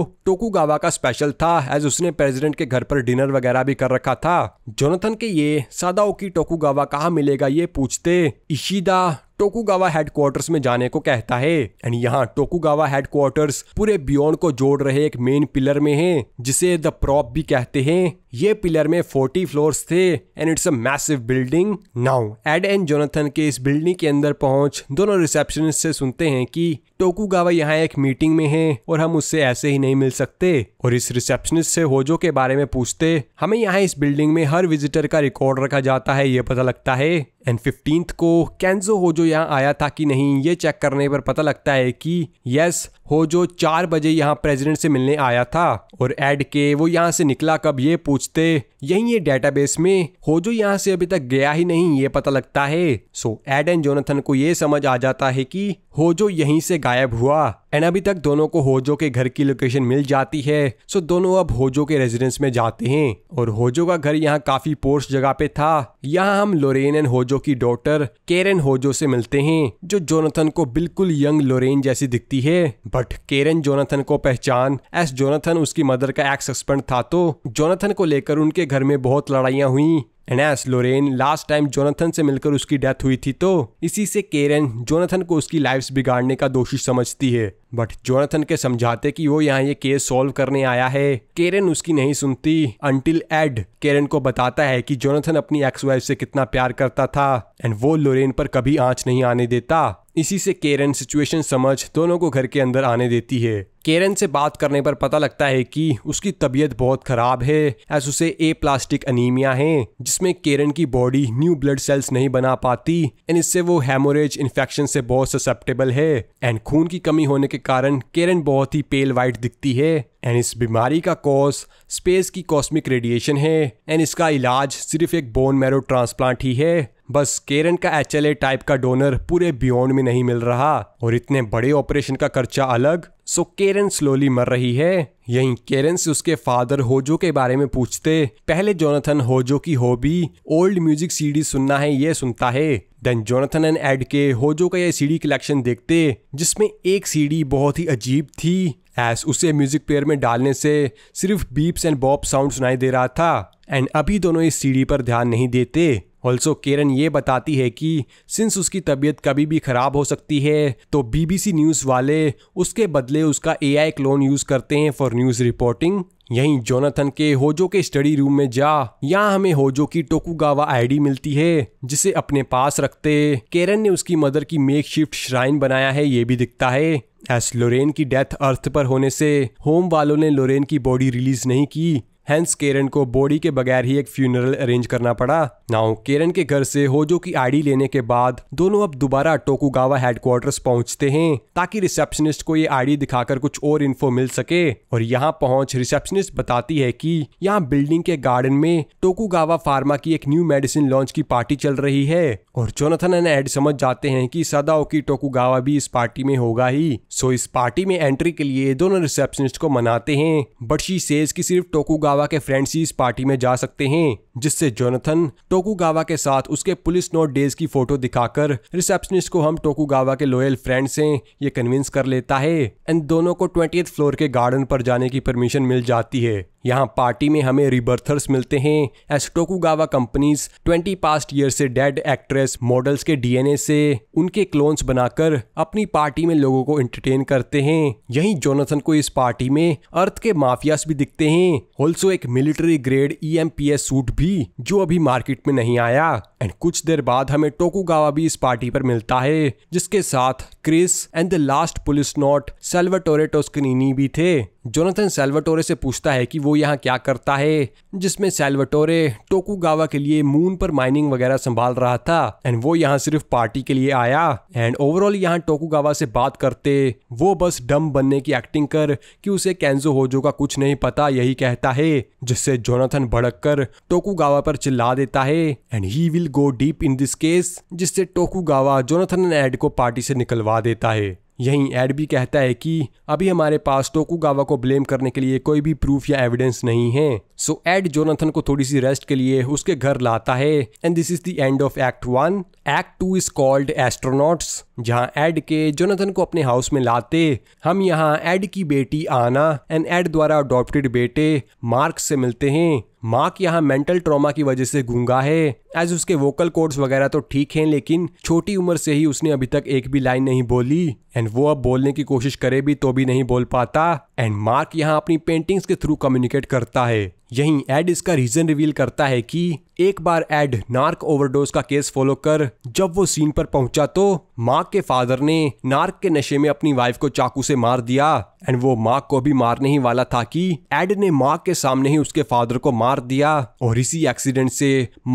गावा का स्पेशल था एज उसने प्रेसिडेंट के घर पर डिनर वगैरह भी कर रखा था जोनाथन के ये सादाओ टोकू गावा कहाँ मिलेगा ये पूछते इशिदा हेड हेडक्वार्टर्स में जाने को कहता है एंड यहाँ हेड हेडक्वार्टर्स पूरे बियोन को जोड़ रहे एक मेन पिलर में है जिसे द प्रॉप भी कहते हैं ये पिलर में 40 फ्लोर्स थे and it's a massive building now Ed and Jonathan के इस बिल्डिंग के अंदर पहुंच दोनों रिसेप्शनिस्ट से सुनते हैं कि गावा यहाँ एक मीटिंग में है और हम उससे ऐसे ही नहीं मिल सकते और इस रिसेप्शनिस्ट से होजो के बारे में पूछते हमें यहाँ इस बिल्डिंग में हर विजिटर का रिकॉर्ड रखा जाता है ये पता लगता है एंड फिफ्टींथ को कैंजो होजो यहाँ आया था कि नहीं ये चेक करने पर पता लगता है कि यस हो जो चार बजे यहाँ प्रेसिडेंट से मिलने आया था और एड के वो यहाँ से निकला कब ये पूछते यही ये डेटाबेस में हो जो यहाँ से अभी तक गया ही नहीं ये पता लगता है सो एड एंड जोनाथन को ये समझ आ जाता है कि होजो यहीं से गायब हुआ एंड अभी तक दोनों को होजो के घर की लोकेशन मिल जाती है सो दोनों अब होजो के रेजिडेंस में जाते हैं और होजो का घर यहाँ काफी पोर्स जगह पे था यहाँ हम लोरेन एंड होजो की डॉटर केरन होजो से मिलते हैं जो जोनाथन को बिल्कुल यंग लोरेन जैसी दिखती है बट केरन जोनाथन को पहचान एस जोनाथन उसकी मदर का एक्स हस्बेंड था तो जोनाथन को लेकर उनके घर में बहुत लड़ाइया हुई and as Lorraine last time Jonathan से मिलकर उसकी डेथ हुई थी तो इसी से केरन जोनाथन को उसकी लाइफ बिगाड़ने का दोषी समझती है बट जोनाथन के समझाते कि वो यहाँ ये केस सॉल्व करने आया है केरन उसकी नहीं सुनती अंटिल एड केरन को बताता है कि जोनाथन अपनी एक्स वाइफ से कितना प्यार करता था एंड वो लोरेन पर कभी आंच नहीं आने देता इसी से केरन सिचुएशन समझ दोनों को घर के अंदर आने देती है केरन से बात करने पर पता लगता है कि उसकी तबीयत बहुत खराब है एस उसे ए प्लास्टिक अनीमिया है जिसमें केरन की बॉडी न्यू ब्लड सेल्स नहीं बना पाती एंड इससे वो हेमोरेज इन्फेक्शन से बहुत ससेप्टेबल है एंड खून की कमी होने के कारण केरन बहुत ही पेल वाइट दिखती है एंड इस बीमारी का कॉज स्पेस की कॉस्मिक रेडिएशन है एंड इसका इलाज सिर्फ एक बोन मैरो ट्रांसप्लांट ही है बस केरन का एच टाइप का डोनर पूरे बियॉन्ड में नहीं मिल रहा और इतने बड़े ऑपरेशन का खर्चा अलग सो केरन स्लोली मर रही है यही केरन से उसके फादर होजो के बारे में पूछते पहले जोनाथन होजो की हॉबी ओल्ड म्यूजिक सीडी सुनना है ये सुनता है देन जोनाथन एंड एड के होजो का यह सीडी कलेक्शन देखते जिसमें एक सीडी बहुत ही अजीब थी एस उसे म्यूजिक प्लेयर में डालने से सिर्फ बीप्स एंड बॉप साउंड सुनाई दे रहा था एंड अभी दोनों इस सीढ़ी पर ध्यान नहीं देते ऑल्सो केरन ये बताती है कि सिंस उसकी तबीयत कभी भी खराब हो सकती है तो बीबीसी न्यूज़ वाले उसके बदले उसका ए आई क्लोन यूज़ करते हैं फॉर न्यूज़ रिपोर्टिंग यही जोनाथन के होजो के स्टडी रूम में जा यहाँ हमें होजो की टोकुगावा आईडी मिलती है जिसे अपने पास रखते केरन ने उसकी मदर की मेक शिफ्ट श्राइन बनाया है ये भी दिखता है एस लोरेन की डेथ अर्थ पर होने से होम वालों ने लोरेन की बॉडी रिलीज नहीं की हैंस केरन को बॉडी के बगैर ही एक फ्यूनरल अरेंज करना पड़ा नाउ केरन के घर से होजो की आईडी लेने के बाद दोनों अब दोबारा टोकुगावा हेडक्वार्टर पहुंचते हैं ताकि रिसेप्शनिस्ट को ये आईडी दिखाकर कुछ और इन्फो मिल सके और यहाँ पहुंच रिसेप्शनिस्ट बताती है कि यहाँ बिल्डिंग के गार्डन में टोकुगावा फार्मा की एक न्यू मेडिसिन लॉन्च की पार्टी चल रही है और जोनाथन एंड एड समझ जाते हैं की सदाओ की टोकुगावा भी इस पार्टी में होगा ही सो इस पार्टी में एंट्री के लिए दोनों रिसेप्शनिस्ट को मनाते हैं बट शी सेज की सिर्फ टोकुगावा अलावा के फ्रेंड्स ही इस पार्टी में जा सकते हैं जिससे जोनाथन टोकुगावा के साथ उसके पुलिस नोट डेज की फोटो दिखाकर रिसेप्शनिस्ट को हम टोकुगावा के लोयल फ्रेंड से ये कन्विंस कर लेता है एंड दोनों को ट्वेंटी फ्लोर के गार्डन पर जाने की परमिशन मिल जाती है यहाँ पार्टी में हमें रिबर्थर्स मिलते हैं as Tokugawa companies twenty past year से डेड एक्ट्रेस मॉडल्स के डीएनए से उनके क्लोन्स बनाकर अपनी पार्टी में लोगों को एंटरटेन करते हैं यहीं जोनाथन को इस पार्टी में अर्थ के माफियास भी दिखते हैं ऑल्सो एक मिलिट्री ग्रेड ई सूट भी भी जो अभी मार्केट में नहीं आया एंड कुछ देर बाद हमें टोकुगावा भी इस पार्टी पर मिलता है जिसके साथ Chris and the last policenaut Salvatore Toscani भी थे जोनाथन सेल्वाटोरे से पूछता है कि वो यहाँ क्या करता है जिसमें सेल्वाटोरे टोकुगावा के लिए मून पर माइनिंग वगैरह संभाल रहा था एंड वो यहाँ सिर्फ पार्टी के लिए आया एंड ओवरऑल यहाँ टोकुगावा से बात करते वो बस डम बनने की एक्टिंग कर कि उसे कैंजो होजो का कुछ नहीं पता यही कहता है जिससे जोनाथन भड़क कर टोकुगावा पर चिल्ला देता है and he will go deep in this case जिससे टोकुगावा जोनाथन एंड एड को पार्टी से निकलवा देता है यहीं एड भी कहता है कि अभी हमारे पास टोकुगावा को ब्लेम करने के लिए कोई भी प्रूफ या एविडेंस नहीं है सो एड जोनाथन को थोड़ी सी रेस्ट के लिए उसके घर लाता है and this is the end of act one act two is called astronauts जहाँ एड के जोनाथन को अपने हाउस में लाते हम यहाँ एड की बेटी आना एंड एड द्वारा अडोप्टेड बेटे मार्क से मिलते हैं मार्क यहाँ मेंटल ट्रॉमा की वजह से गूंगा है एज उसके वोकल कोड्स वगैरह तो ठीक हैं लेकिन छोटी उम्र से ही उसने अभी तक एक भी लाइन नहीं बोली एंड वो अब बोलने की कोशिश करे भी तो भी नहीं बोल पाता एंड मार्क यहाँ अपनी पेंटिंग्स के थ्रू कम्युनिकेट करता है यहीं एड इसका रीजन रिवील करता है कि एक बार एड नार्क ओवरडोज का केस फॉलो कर जब वो सीन पर पहुंचा तो मार्क के फादर ने नार्क के नशे में अपनी वाइफ को चाकू से मार दिया एंड वो मार्क को भी मारने ही वाला था कि एड ने मार्क के सामने ही उसके फादर को मार दिया और इसी एक्सीडेंट से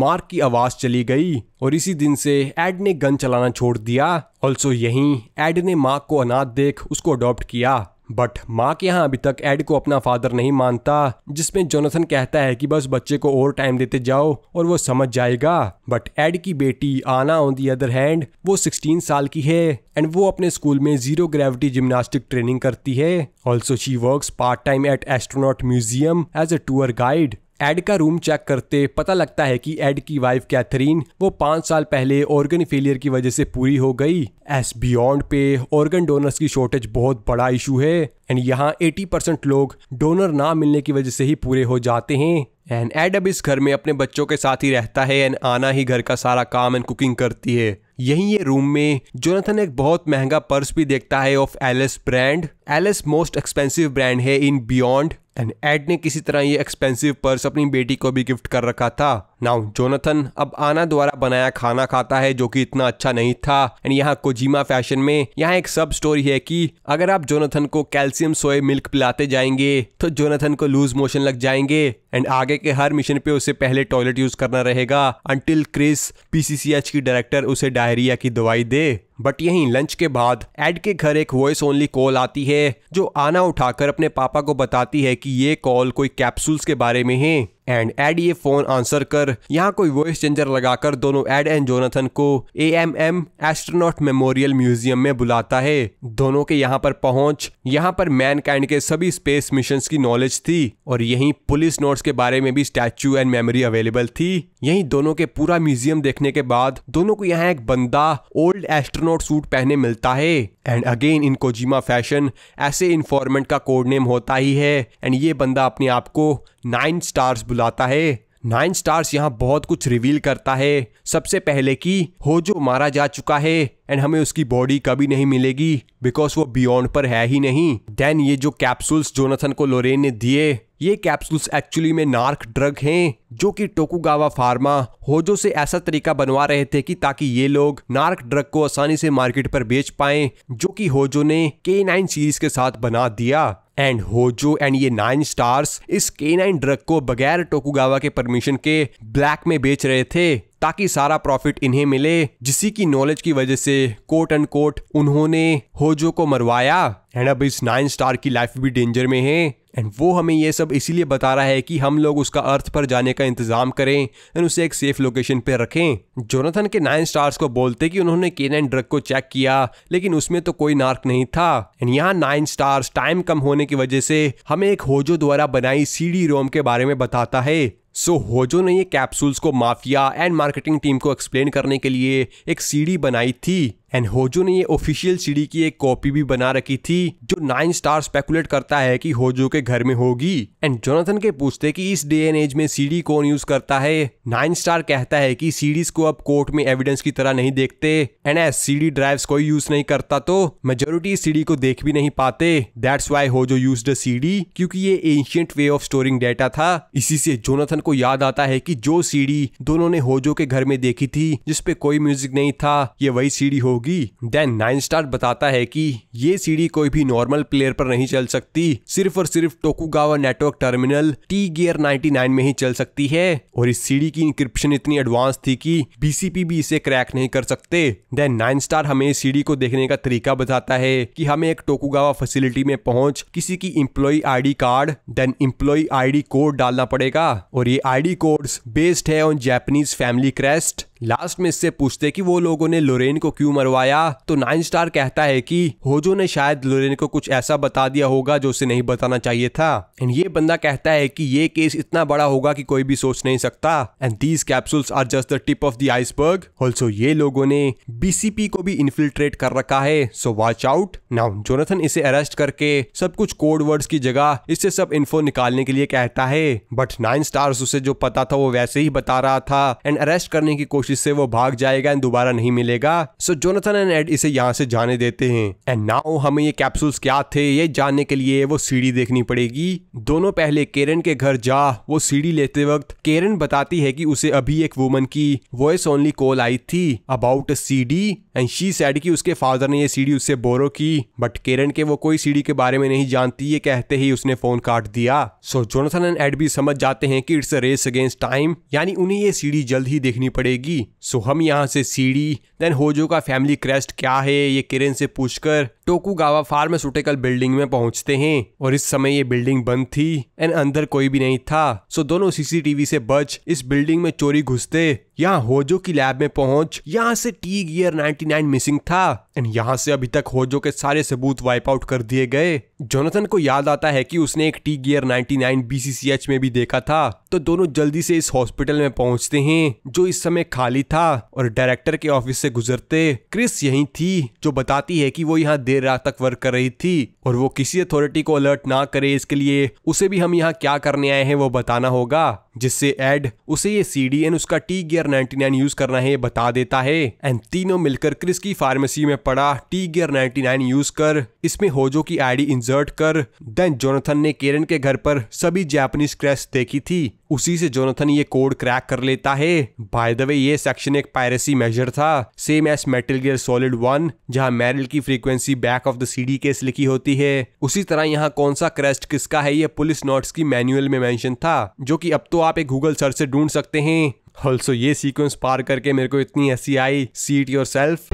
मार्क की आवाज चली गई और इसी दिन से एड ने गन चलाना छोड़ दिया ऑल्सो यही एड ने मार्क को अनाथ देख उसको अडॉप्ट किया बट माँ के यहाँ अभी तक एड को अपना फादर नहीं मानता जिसमें जोनाथन कहता है कि बस बच्चे को और टाइम देते जाओ और वो समझ जाएगा बट एड की बेटी आना ऑन दी अदर हैंड वो 16 साल की है एंड वो अपने स्कूल में जीरो ग्रेविटी जिम्नास्टिक ट्रेनिंग करती है also she work part time at astronaut museum as a tour guide Ed का रूम चेक करते पता लगता है कि एड की वाइफ कैथरीन वो पांच साल पहले ऑर्गन फेलियर की वजह से पूरी हो गई एस बियॉन्ड पे ऑर्गन डोनर्स की शॉर्टेज बहुत बड़ा इशू है एंड यहाँ 80 परसेंट लोग डोनर ना मिलने की वजह से ही पूरे हो जाते हैं एंड एड अब इस घर में अपने बच्चों के साथ ही रहता है एंड आना ही घर का सारा काम एंड कुकिंग करती है यही ये रूम में जोनाथन एक बहुत महंगा पर्स भी देखता है of Alice brand Alice most expensive brand है इन बियॉन्ड एंड एड ने किसी तरह ये एक्सपेंसिव पर्स अपनी बेटी को भी गिफ्ट कर रखा था नाउ जोनाथन अब आना द्वारा बनाया खाना खाता है जो कि इतना अच्छा नहीं था एंड यहाँ कोजीमा फैशन में यहाँ एक सब स्टोरी है कि अगर आप जोनाथन को कैल्शियम सोए मिल्क पिलाते जाएंगे तो जोनाथन को लूज मोशन लग जाएंगे एंड आगे के हर मिशन पे उसे पहले टॉयलेट यूज करना रहेगा अंटिल क्रिस पीसीसीएच की डायरेक्टर उसे डायरिया की दवाई दे बट यहीं लंच के बाद एड के घर एक वॉइस ओनली कॉल आती है जो आना उठाकर अपने पापा को बताती है कि ये कॉल कोई कैप्सूल्स के बारे में है एंड एड ये फोन आंसर कर यहाँ कोई वॉइस चेंजर लगाकर दोनों एड एंड जोनाथन को A M M astronaut memorial museum में बुलाता है दोनों के यहाँ पर पहुंच यहाँ पर मैनकाइंड के सभी स्पेस मिशन की नॉलेज थी और यही पुलिस नोट्स के बारे में भी स्टैचू एंड मेमोरी अवेलेबल थी यही दोनों के पूरा म्यूजियम देखने के बाद दोनों को यहाँ एक बंदा ओल्ड एस्ट्रोनॉट सूट पहने मिलता है and again in Kojima fashion ऐसे इन्फॉर्मेंट का कोड नेम होता ही है एंड ये बंदा अपने आप को नाइन स्टार्स बुलाता है नाइन स्टार्स यहाँ बहुत कुछ रिवील करता है सबसे पहले कि होजो मारा जा चुका है एंड हमें उसकी बॉडी कभी नहीं मिलेगी बिकॉज वो बियॉन्ड पर है ही नहीं देन ये जो कैप्सूल्स जोनाथन को लोरेन ने दिए ये कैप्सूल्स एक्चुअली में नार्क ड्रग हैं जो कि टोकुगावा फार्मा होजो से ऐसा तरीका बनवा रहे थे कि ताकि ये लोग नार्क ड्रग को आसानी से मार्केट पर बेच पाएं जो कि होजो ने के नाइन सीरीज के साथ बना दिया एंड होजो एंड ये नाइन स्टार्स इस के नाइन ड्रग को बगैर टोकुगावा के परमिशन के ब्लैक में बेच रहे थे ताकि सारा प्रॉफिट इन्हें मिले जिसी की नॉलेज की वजह से कोट एंड कोट उन्होंने होजो को मरवाया एंड अब इस नाइन स्टार की लाइफ भी डेंजर में है एंड वो हमें ये सब इसीलिए बता रहा है कि हम लोग उसका अर्थ पर जाने का इंतजाम करें एंड उसे एक सेफ लोकेशन पर रखें जोनाथन के नाइन स्टार्स को बोलते कि उन्होंने के नाइन ड्रग को चेक किया लेकिन उसमें तो कोई नार्क नहीं था एंड यहाँ नाइन स्टार्स टाइम कम होने होने की वजह से हमें एक होजो द्वारा बनाई सीडी रोम के बारे में बताता है सो so, होजो ने ये कैप्सूल्स को माफिया एंड मार्केटिंग टीम को एक्सप्लेन करने के लिए एक सीडी बनाई थी एंड होजो ने ये ऑफिशियल सीडी की एक कॉपी भी बना रखी थी जो नाइन स्टार स्पेकुलेट करता है कि होजो के घर में होगी एंड जोनाथन के पूछते कि इस डे एंड एज में सीडी कौन यूज करता है नाइन स्टार कहता है कि सीडीज को अब कोर्ट में एविडेंस की तरह नहीं देखते एंड एस सीडी ड्राइव्स कोई यूज नहीं करता तो मेजोरिटी इस सीडी को देख भी नहीं पाते that's why Hojo use CD क्योंकि ये ancient way of storing data था इसी से जोनाथन को याद आता है कि जो सीडी दोनों ने होजो के घर में देखी थी जिसपे कोई म्यूजिक नहीं था ये वही सीडी होगी होगी देन नाइन स्टार बताता है कि ये सीढ़ी कोई भी नॉर्मल प्लेयर पर नहीं चल सकती सिर्फ और सिर्फ Tokugawa network terminal T gear 99 में ही चल सकती है और इस सीढ़ी की इंक्रिप्शन इतनी एडवांस थी कि बीसीपी भी इसे क्रैक नहीं कर सकते देन नाइन स्टार हमें सीढ़ी को देखने का तरीका बताता है कि हमें एक टोकुगावा फैसिलिटी में पहुंच किसी की employee ID card then employee ID code डालना पड़ेगा और ये आईडी कोड्स बेस्ड है on Japanese family crest last में इससे पूछते कि वो लोगों ने लोरेन को क्यों मरवाया तो नाइन स्टार कहता है कि होजो ने शायद लोरेन को कुछ ऐसा बता दिया होगा जो उसे नहीं बताना चाहिए था एंड ये बंदा कहता है कि ये केस इतना बड़ा होगा कि कोई भी सोच नहीं सकता and these capsules are just the tip of the iceberg also ये लोगों ने बीसीपी को भी इन्फिल्ट्रेट कर रखा है so watch out now Jonathan इसे अरेस्ट करके सब कुछ कोड वर्ड्स की जगह इससे सब इन्फो निकालने के लिए कहता है बट नाइन स्टार्स उसे जो पता था वो वैसे ही बता रहा था एंड अरेस्ट करने की कोशिश जिससे वो भाग जाएगा एंड दोबारा नहीं मिलेगा सो जोनाथन एंड एड इसे यहाँ से जाने देते हैं एंड नाउ हमें ये कैप्सूल्स क्या थे ये जानने के लिए वो सीढ़ी देखनी पड़ेगी दोनों पहले केरन के घर जा वो सीढ़ी लेते वक्त केरन बताती है कि उसे अभी एक वुमन की वॉइस ओनली कॉल आई थी about CD and she said कि उसके फादर ने ये सीढ़ी उससे बोरो की बट केरन के वो कोई सीढ़ी के बारे में नहीं जानती ये कहते ही उसने फोन काट दिया सो जोनाथन एंड एड भी समझ जाते हैं कि it's a race against time यानी उन्हें ये सीढ़ी जल्द ही देखनी पड़ेगी सो हम यहाँ से सीढ़ी देन होजो का फैमिली क्रेस्ट क्या है ये किरण से पूछकर टोकुगावा फार्मास्यूटिकल बिल्डिंग में पहुंचते हैं और इस समय ये बिल्डिंग बंद थी एंड अंदर कोई भी नहीं था सो दोनों सीसीटीवी से बच इस बिल्डिंग में चोरी घुसते यहाँ होजो की लैब में पहुंच यहाँ से टी गियर 99 मिसिंग था एंड यहाँ से अभी तक होजो के सारे सबूत वाइप आउट कर दिए गए जोनाथन को याद आता है कि उसने एक टी गियर 99 बीसीसीएच में भी देखा था तो दोनों जल्दी से इस हॉस्पिटल में पहुंचते हैं जो इस समय खाली था और डायरेक्टर के ऑफिस से गुजरते क्रिस यही थी जो बताती है की वो यहाँ देर देर रात तक वर्क कर रही थी और वो किसी अथॉरिटी को अलर्ट ना करे इसके लिए उसे भी हम यहाँ क्या करने आए हैं वो बताना होगा जिससे एड उसे ये एंड उसका टी गियर 99 यूज करना है ये बता देता है एंड तीनों मिलकर क्रिस की फार्मेसी में पड़ा टी गियर 99 यूज कर इसमें होजो की आईडी इंसर्ट कर देन जोनाथन ने केरन के घर पर सभी जापानीज क्रैश देखी थी उसी से जोनाथन ये कोड क्रैक कर लेता है बाय द वे ये सेक्शन एक पायरेसी मेजर था same as Metal Gear Solid one जहाँ मैरिल की frequency back of the CD case लिखी होती है उसी तरह यहाँ कौन सा क्रेस्ट किसका है ये पुलिस नोट्स की मैनुअल में मेंशन था जो कि अब तो आप एक गूगल सर्च से ढूंढ सकते हैं ऑल्सो ये सीक्वेंस पार करके मेरे को इतनी हंसी आई सीट योर सेल्फ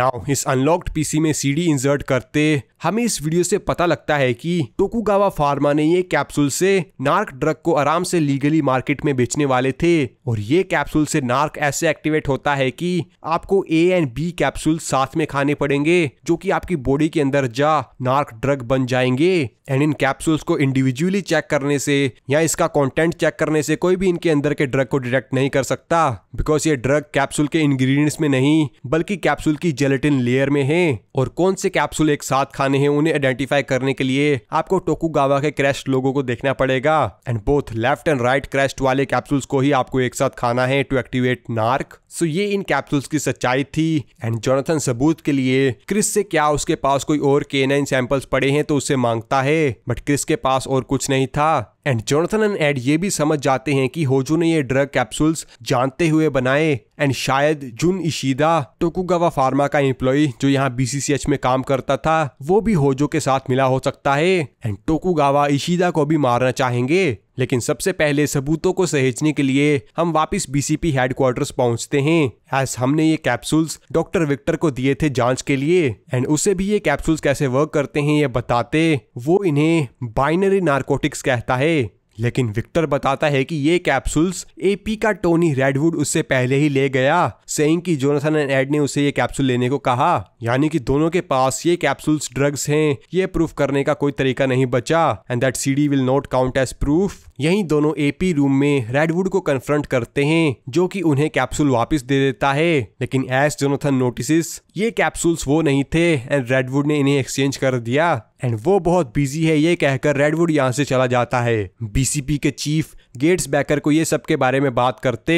नाउ इस अनलॉक्ड पीसी में सीडी इंसर्ट करते हमें इस वीडियो से पता लगता है कि टोकुगावा फार्मा ने ये कैप्सूल से नार्क ड्रग को आराम से लीगली मार्केट में बेचने वाले थे और ये कैप्सूल से नार्क ऐसे एक्टिवेट होता है कि आपको ए एंड बी कैप्सूल साथ में खाने पड़ेंगे जो कि आपकी बॉडी के अंदर जा नार्क ड्रग बन जाएंगे एंड इन कैप्सूल्स को इंडिविजुअली चेक करने से या इसका कंटेंट चेक करने से कोई भी इनके अंदर के ड्रग को डिटेक्ट नहीं कर सकता बिकॉज ये ड्रग कैप्सूल के इंग्रेडिएंट्स में नहीं बल्कि कैप्सूल की जेलेटिन लेयर में है और कौन से कैप्सूल एक साथ खाने बने हैं उन्हें आइडेंटिफाई करने के लिए आपको टोकुगावा के क्रैश लोगों को देखना पड़ेगा and both left and right crash वाले कैप्सूल्स को ही आपको एक साथ खाना है टू एक्टिवेट नार्क सो ये इन कैप्सूल्स की सच्चाई थी एंड जोनाथन सबूत के लिए क्रिस से क्या उसके पास कोई और के सैंपल्स पड़े हैं तो उसे मांगता है बट क्रिस के पास और कुछ नहीं था एंड जोनाथन एंड एड ये भी समझ जाते हैं कि होजू ने ये ड्रग कैप्सूल्स जानते हुए बनाए एंड शायद जुन इशिदा टोकुगावा फार्मा का एम्प्लॉय जो यहाँ बीसीसीएच में काम करता था वो भी होजो के साथ मिला हो सकता है एंड टोकुगावा इशिदा को भी मारना चाहेंगे लेकिन सबसे पहले सबूतों को सहेजने के लिए हम वापस बीसीपी हेडक्वार्टर्स पहुंचते हैं एस हमने ये कैप्सूल्स डॉक्टर विक्टर को दिए थे जांच के लिए एंड उसे भी ये कैप्सूल्स कैसे वर्क करते हैं ये बताते वो इन्हें बाइनरी नार्कोटिक्स कहता है लेकिन विक्टर बताता है कि ये कैप्सूल्स एपी का टोनी रेडवुड उससे पहले ही ले गया सेइंग कि जोनाथन एंड एड ने उसे ये कैप्सूल लेने को कहा यानी कि दोनों के पास ये कैप्सूल्स ड्रग्स हैं ये प्रूफ करने का कोई तरीका नहीं बचा and that CD will not count as proof यही दोनों एपी रूम में रेडवुड को कन्फ्रंट करते हैं जो कि उन्हें कैप्सूल वापिस दे देता है लेकिन एस जोनाथन नोटिस ये कैप्सूल्स वो नहीं थे एंड रेडवुड ने इन्हें एक्सचेंज कर दिया एंड वो बहुत बिजी है ये कहकर रेडवुड यहाँ से चला जाता है बीसीपी के चीफ गेट्स बैकर को ये सब के बारे में बात करते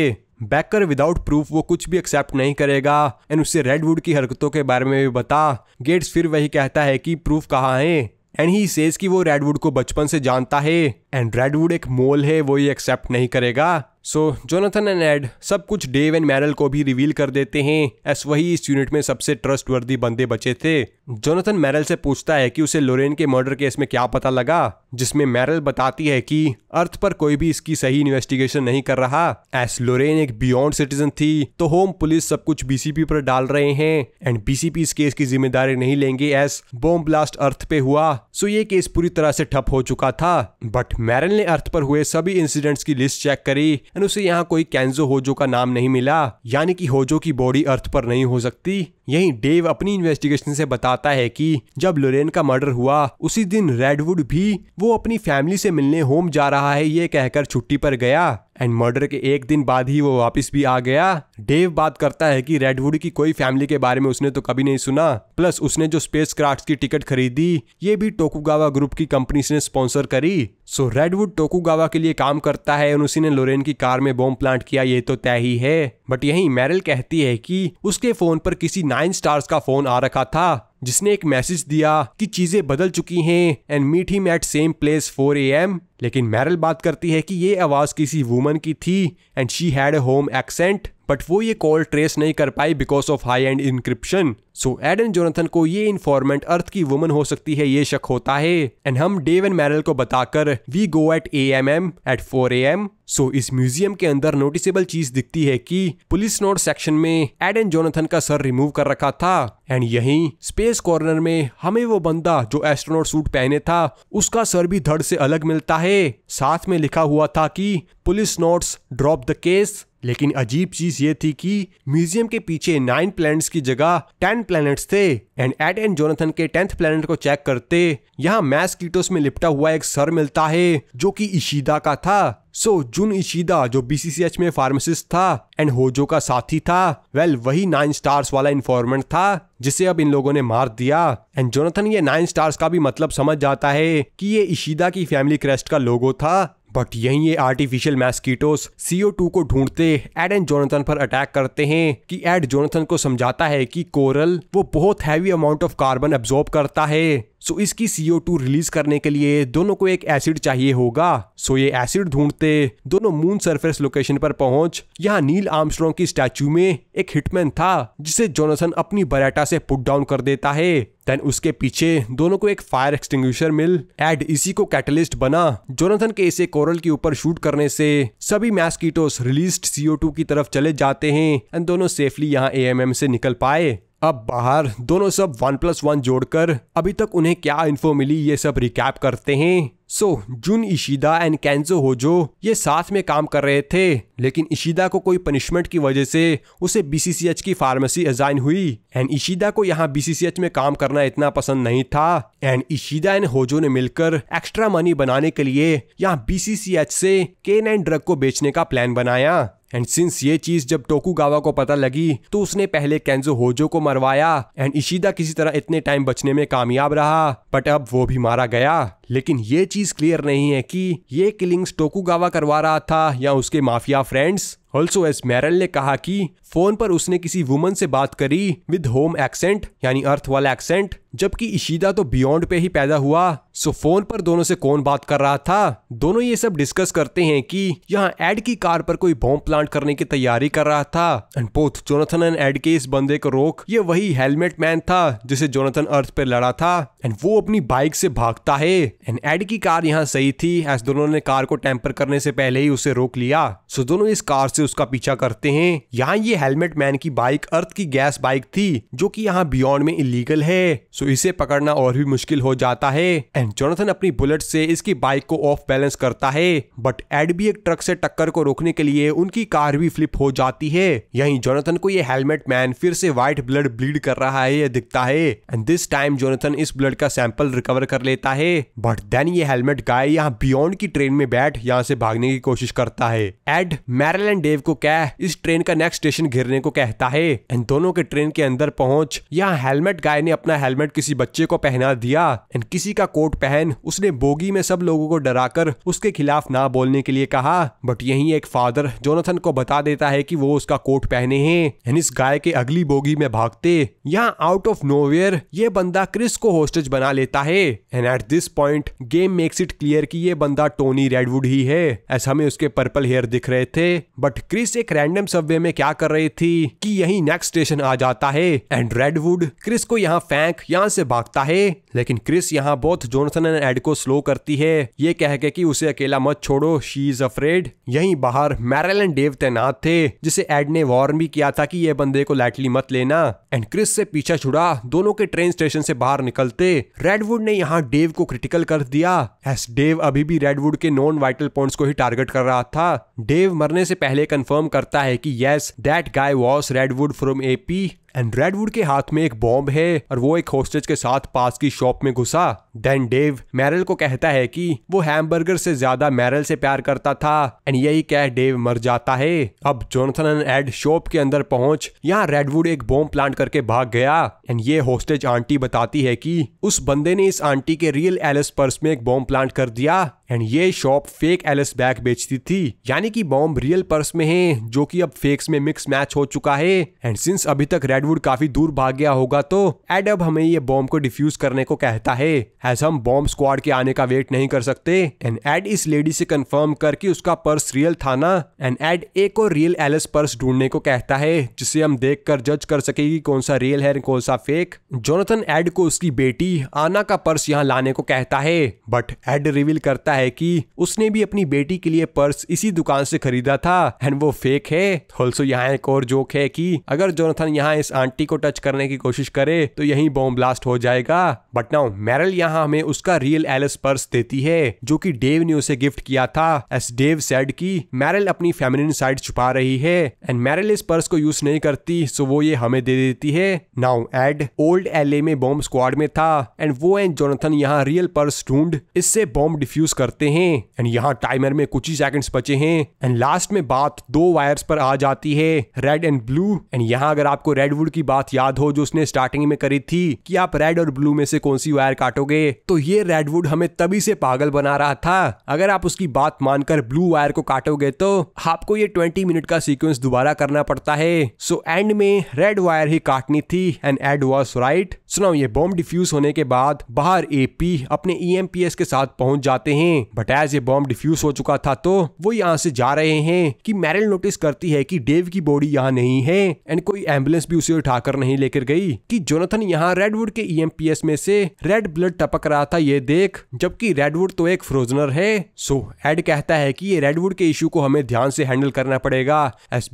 बैकर विदाउट प्रूफ वो कुछ भी एक्सेप्ट नहीं करेगा एंड उसे रेडवुड की हरकतों के बारे में भी बता गेट्स फिर वही कहता है कि प्रूफ कहाँ है एंड ही सेज कि वो रेडवुड को बचपन से जानता है एंड रेडवुड एक मोल है वो ये एक्सेप्ट नहीं करेगा सो जोनाथन एंड एड सब कुछ डेव एंड मैरल को भी रिवील कर देते हैं एस वही इस यूनिट में सबसे वर्दी बंदे बचे थे जोनाथन मैरल से पूछता है कि उसे लोरेन के मर्डर केस में क्या पता लगा जिसमें मैरल बताती है कि अर्थ पर कोई भी इसकी सही इन्वेस्टिगेशन नहीं कर रहा एस लोरेन एक बियॉन्ड सिटीजन थी तो होम पुलिस सब कुछ बीसीपी पर डाल रहे हैं एंड बीसीपी इस केस की जिम्मेदारी नहीं लेंगे एस बॉम्ब ब्लास्ट अर्थ पे हुआ सो ये केस पूरी तरह से ठप हो चुका था बट मैरल ने अर्थ पर हुए सभी इंसिडेंट्स की लिस्ट चेक करी एंड उसे यहाँ कोई कैंजो होजो का नाम नहीं मिला यानी कि होजो की बॉडी अर्थ पर नहीं हो सकती यहीं डेव अपनी इन्वेस्टिगेशन से बताता है कि जब लोरेन का मर्डर हुआ उसी दिन रेडवुड भी वो अपनी फैमिली से मिलने होम जा रहा है ये कहकर छुट्टी पर गया एंड मर्डर के एक दिन बाद ही वो वापस भी आ गया डेव बात करता है कि रेडवुड की कोई फैमिली के बारे में उसने तो कभी नहीं सुना प्लस उसने जो स्पेस क्राफ्ट की टिकट खरीदी ये भी टोकुगावा ग्रुप की कंपनी ने स्पॉन्सर करी सो रेडवुड टोकुगावा के लिए काम करता है और उसी ने लोरेन की कार में बॉम्ब प्लांट किया ये तो तय ही है बट यही मैरल कहती है कि उसके फोन पर किसी नाइन स्टार्स का फोन आ रखा था जिसने एक मैसेज दिया कि चीजें बदल चुकी हैं and meet him at same place 4 AM लेकिन मैरल बात करती है कि ये आवाज किसी वुमन की थी and she had home accent but वो ये कॉल ट्रेस नहीं कर पाई because of high end encryption so Ed and Jonathan को ये इन्फॉर्मेंट अर्थ की वुमन हो सकती है ये शक होता है एंड हम डेव एंड मैरल को बताकर we go at A M M at four A M so इस म्यूजियम के अंदर नोटिसेबल चीज दिखती है कि पुलिस नोट सेक्शन में एडन जोनाथन का सर रिमूव कर रखा था एंड यही स्पेस कॉर्नर में हमें वो बंदा जो एस्ट्रोनॉट सूट पहने था उसका सर भी धड़ से अलग मिलता है साथ में लिखा हुआ था कि police notes drop the case लेकिन अजीब चीज ये थी कि म्यूजियम के पीछे नाइन प्लैनेट्स की जगह टेन प्लैनेट्स थे एंड एड एंड जोनाथन के टेंथ प्लैनेट को चेक करते यहाँ मैस्कीटोस में लिपटा हुआ एक सर मिलता है जो कि इशिदा का था सो so, जुन इशिदा जो बीसीसीएच में फार्मासिस्ट था एंड होजो का साथी था वेल well, वही नाइन स्टार्स वाला इन्फॉर्मेंट था जिसे अब इन लोगों ने मार दिया एंड जोनाथन ये नाइन स्टार्स का भी मतलब समझ जाता है कि ये इशिदा की फैमिली क्रेस्ट का लोगो था बट यही ये आर्टिफिशियल मैस्कीटोस सीओ टू को ढूंढते एड एंड जोनाथन पर अटैक करते हैं कि एड जोनाथन को समझाता है कि कोरल वो बहुत heavy amount of carbon absorb करता है सो इसकी सीओ टू रिलीज करने के लिए दोनों को एक एसिड चाहिए होगा सो ये एसिड ढूंढते दोनों मून सरफेस लोकेशन पर पहुंच यहाँ नील आर्मस्ट्रॉन्ग की स्टैचू में एक हिटमैन था जिसे जोनसन अपनी बरेटा से पुट डाउन कर देता है देन उसके पीछे दोनों को एक फायर एक्सटिंग्विशर मिल एड इसी को कैटलिस्ट बना जोनाथन के इसे कोरल के ऊपर शूट करने से सभी मैस्कीटोस रिलीज्ड टू की तरफ चले जाते हैं एंड दोनों सेफली यहाँ एएमएम से निकल पाए अब बाहर दोनों सब वन प्लस वन जोड़कर अभी तक उन्हें क्या इन्फो मिली ये सब रिकैप करते हैं सो so, जुन इशिदा एंड कैंजो होजो ये साथ में काम कर रहे थे लेकिन इशिदा को कोई पनिशमेंट की वजह से उसे बीसीसीएच की फार्मेसी अजाइन हुई एंड इशिदा को यहाँ बीसीसीएच में काम करना इतना पसंद नहीं था एंड इशिदा एंड होजो ने मिलकर एक्स्ट्रा मनी बनाने के लिए यहाँ बीसीसीएच से केन एंड ड्रग को बेचने का प्लान बनाया एंड सिंस ये चीज जब गावा को पता लगी तो उसने पहले कैंजो होजो को मरवाया एंड इशिदा किसी तरह इतने टाइम बचने में कामयाब रहा बट अब वो भी मारा गया लेकिन ये चीज क्लियर नहीं है कि ये किलिंग्स टोकुगावा करवा रहा था या उसके mafia friends also as Meryl ने कहा कि फोन पर उसने किसी वुमन से बात करी विद होम एक्सेंट यानी अर्थ वाला एक्सेंट जबकि इशिदा तो बियॉन्ड पे ही पैदा हुआ सो फोन पर दोनों से कौन बात कर रहा था दोनों ये सब डिस्कस करते हैं कि यहाँ एड की कार पर कोई बॉम्ब प्लांट करने की तैयारी कर रहा था and both Jonathan and Ed के इस बंदे को रोक ये वही हेलमेट मैन था जिसे जोनाथन अर्थ पर लड़ा था एंड वो अपनी बाइक से भागता है एंड एड की कार यहाँ सही थी एस दोनों ने कार को टेम्पर करने से पहले ही उसे रोक लिया सो दोनों इस कार से उसका पीछा करते हैं यहाँ ये हेलमेट मैन की बाइक अर्थ की गैस बाइक थी जो कि यहाँ बियॉन्ड में इलीगल है सो इसे पकड़ना और भी मुश्किल हो जाता है एंड जोनाथन अपनी बुलेट से इसकी बाइक को ऑफ बैलेंस करता है बट एड भी एक ट्रक से टक्कर को रोकने के लिए उनकी कार भी फ्लिप हो जाती है यही जोनाथन को ये हेलमेट मैन फिर से व्हाइट ब्लड ब्लीड कर रहा है यह दिखता है एंड दिस टाइम जोनाथन इस ब्लड का सैंपल रिकवर कर लेता है बट बट देन ये हेलमेट गाय यहाँ बियॉन्ड की ट्रेन में बैठ यहाँ से भागने की कोशिश करता है एड मैरल एंड डेव को कह इस ट्रेन का नेक्स्ट स्टेशन घेरने को कहता है इन दोनों के ट्रेन के अंदर पहुंच यहाँ हेलमेट गाय ने अपना हेलमेट किसी बच्चे को पहना दिया एंड किसी का कोट पहन उसने बोगी में सब लोगों को डराकर उसके खिलाफ ना बोलने के लिए कहा बट यही एक फादर जोनाथन को बता देता है कि वो उसका कोट पहने हैं एंड इस गाय के अगली बोगी में भागते यहाँ आउट ऑफ नोवेयर ये बंदा क्रिस को होस्टेज बना लेता है and at this point point game makes it clear कि ये बंदा टोनी रेडवुड ही है ऐसा में उसके पर्पल हेयर दिख रहे थे बट क्रिस एक रैंडम सबवे में क्या कर रही थी कि यही नेक्स्ट स्टेशन आ जाता है एंड रेडवुड क्रिस को यहाँ फैंक यहाँ से भागता है लेकिन क्रिस यहाँ बहुत जोनसन एंड एड को स्लो करती है ये कह के कि उसे अकेला मत छोड़ो शी इज अफ्रेड यही बाहर मैरल एंड डेव तैनात थे जिसे एड ने वार्न भी किया था कि ये बंदे को लाइटली मत लेना एंड क्रिस से पीछा छुड़ा दोनों के ट्रेन स्टेशन से बाहर निकलते रेडवुड ने यहाँ डेव को क्रिटिकल कर दिया एस डेव अभी भी रेडवुड के नॉन वाइटल पॉइंट्स को ही टारगेट कर रहा था डेव मरने से पहले कंफर्म करता है कि yes that guy was Redwood from AP and Redwood के हाथ में एक बॉम्ब है और वो एक होस्टेज के साथ पास की शॉप में घुसा देन डेव मैरल को कहता है कि वो हैमबर्गर से ज्यादा मैरल से प्यार करता था एंड यही कह डेव मर जाता है अब जोनथन एंड एड शॉप के अंदर पहुंच यहाँ रेडवुड एक बॉम्ब प्लांट करके भाग गया एंड ये होस्टेज आंटी बताती है कि उस बंदे ने इस आंटी के रियल एलिस पर्स में एक बॉम्ब प्लांट कर दिया एंड ये शॉप फेक एलिस बैग बेचती थी यानी कि बॉम्ब रियल पर्स में है जो कि अब फेक्स में मिक्स मैच हो चुका है एंड सिंस अभी तक रेडवुड काफी दूर भाग गया होगा तो एड अब हमें ये बॉम्ब को डिफ्यूज करने को कहता है एज हम बॉम्ब स्क्वाड के आने का वेट नहीं कर सकते एंड एड इस लेडी से कंफर्म करके उसका पर्स रियल था ना एंड एड एक और रियल एलिस पर्स ढूंढने को कहता है जिसे हम देख कर जज कर सकेगी कौन सा रियल है कौन सा फेक जोनाथन एड को उसकी बेटी आना का पर्स यहाँ लाने को कहता है बट एड रिवील करता है कि उसने भी अपनी बेटी के लिए पर्स इसी दुकान से खरीदा था एंड वो फेक है ऑल्सो यहाँ एक और जोक है कि अगर जोनाथन यहाँ इस आंटी को टच करने की कोशिश करे तो यही बॉम्ब ब्लास्ट हो जाएगा बट नाउ मैरल यहाँ जहां हमें उसका रियल एलिस पर्स देती है जो कि डेव ने उसे गिफ्ट किया था एस डेव सेड की मैरल अपनी फेमिनिन साइड छुपा रही है एंड मैरल इस पर्स को यूज नहीं करती सो वो ये हमें दे देती है नाउ एड ओल्ड एल में बॉम्ब स्क्वाड में था एंड वो एंड जोनाथन यहाँ रियल पर्स ढूंढ इससे बॉम्ब डिफ्यूज करते हैं एंड यहाँ टाइमर में कुछ ही सेकंड्स बचे हैं एंड लास्ट में बात दो वायर्स पर आ जाती है रेड एंड ब्लू एंड यहाँ अगर आपको रेडवुड की बात याद हो जो उसने स्टार्टिंग में करी थी कि आप रेड और ब्लू में से कौन सी वायर काटोगे तो ये रेडवुड हमें तभी से पागल बना रहा था अगर आप उसकी बात मानकर ब्लू वायर को काटोगे तो आपको ये ट्वेंटी मिनट का सीक्वेंस दोबारा करना पड़ता है सो so, एंड में रेड वायर ही काटनी थी एंड एड वॉज राइट सुनाओ ये बॉम्ब डिफ्यूज होने के बाद बाहर एपी अपने ई e के साथ पहुंच जाते हैं बट एज ये बॉम्ब डिफ्यूज हो चुका था तो वो यहाँ से जा रहे हैं कि मैरिल नोटिस करती है कि डेव की बॉडी यहाँ नहीं है एंड कोई एम्बुलेंस भी उसे उठाकर नहीं लेकर गई कि जोनाथन यहाँ रेडवुड के ई e में से रेड ब्लड टपक रहा था ये देख जबकि रेडवुड तो एक फ्रोजनर है सो एड कहता है कि ये रेडवुड के इशू को हमें ध्यान से हैंडल करना पड़ेगा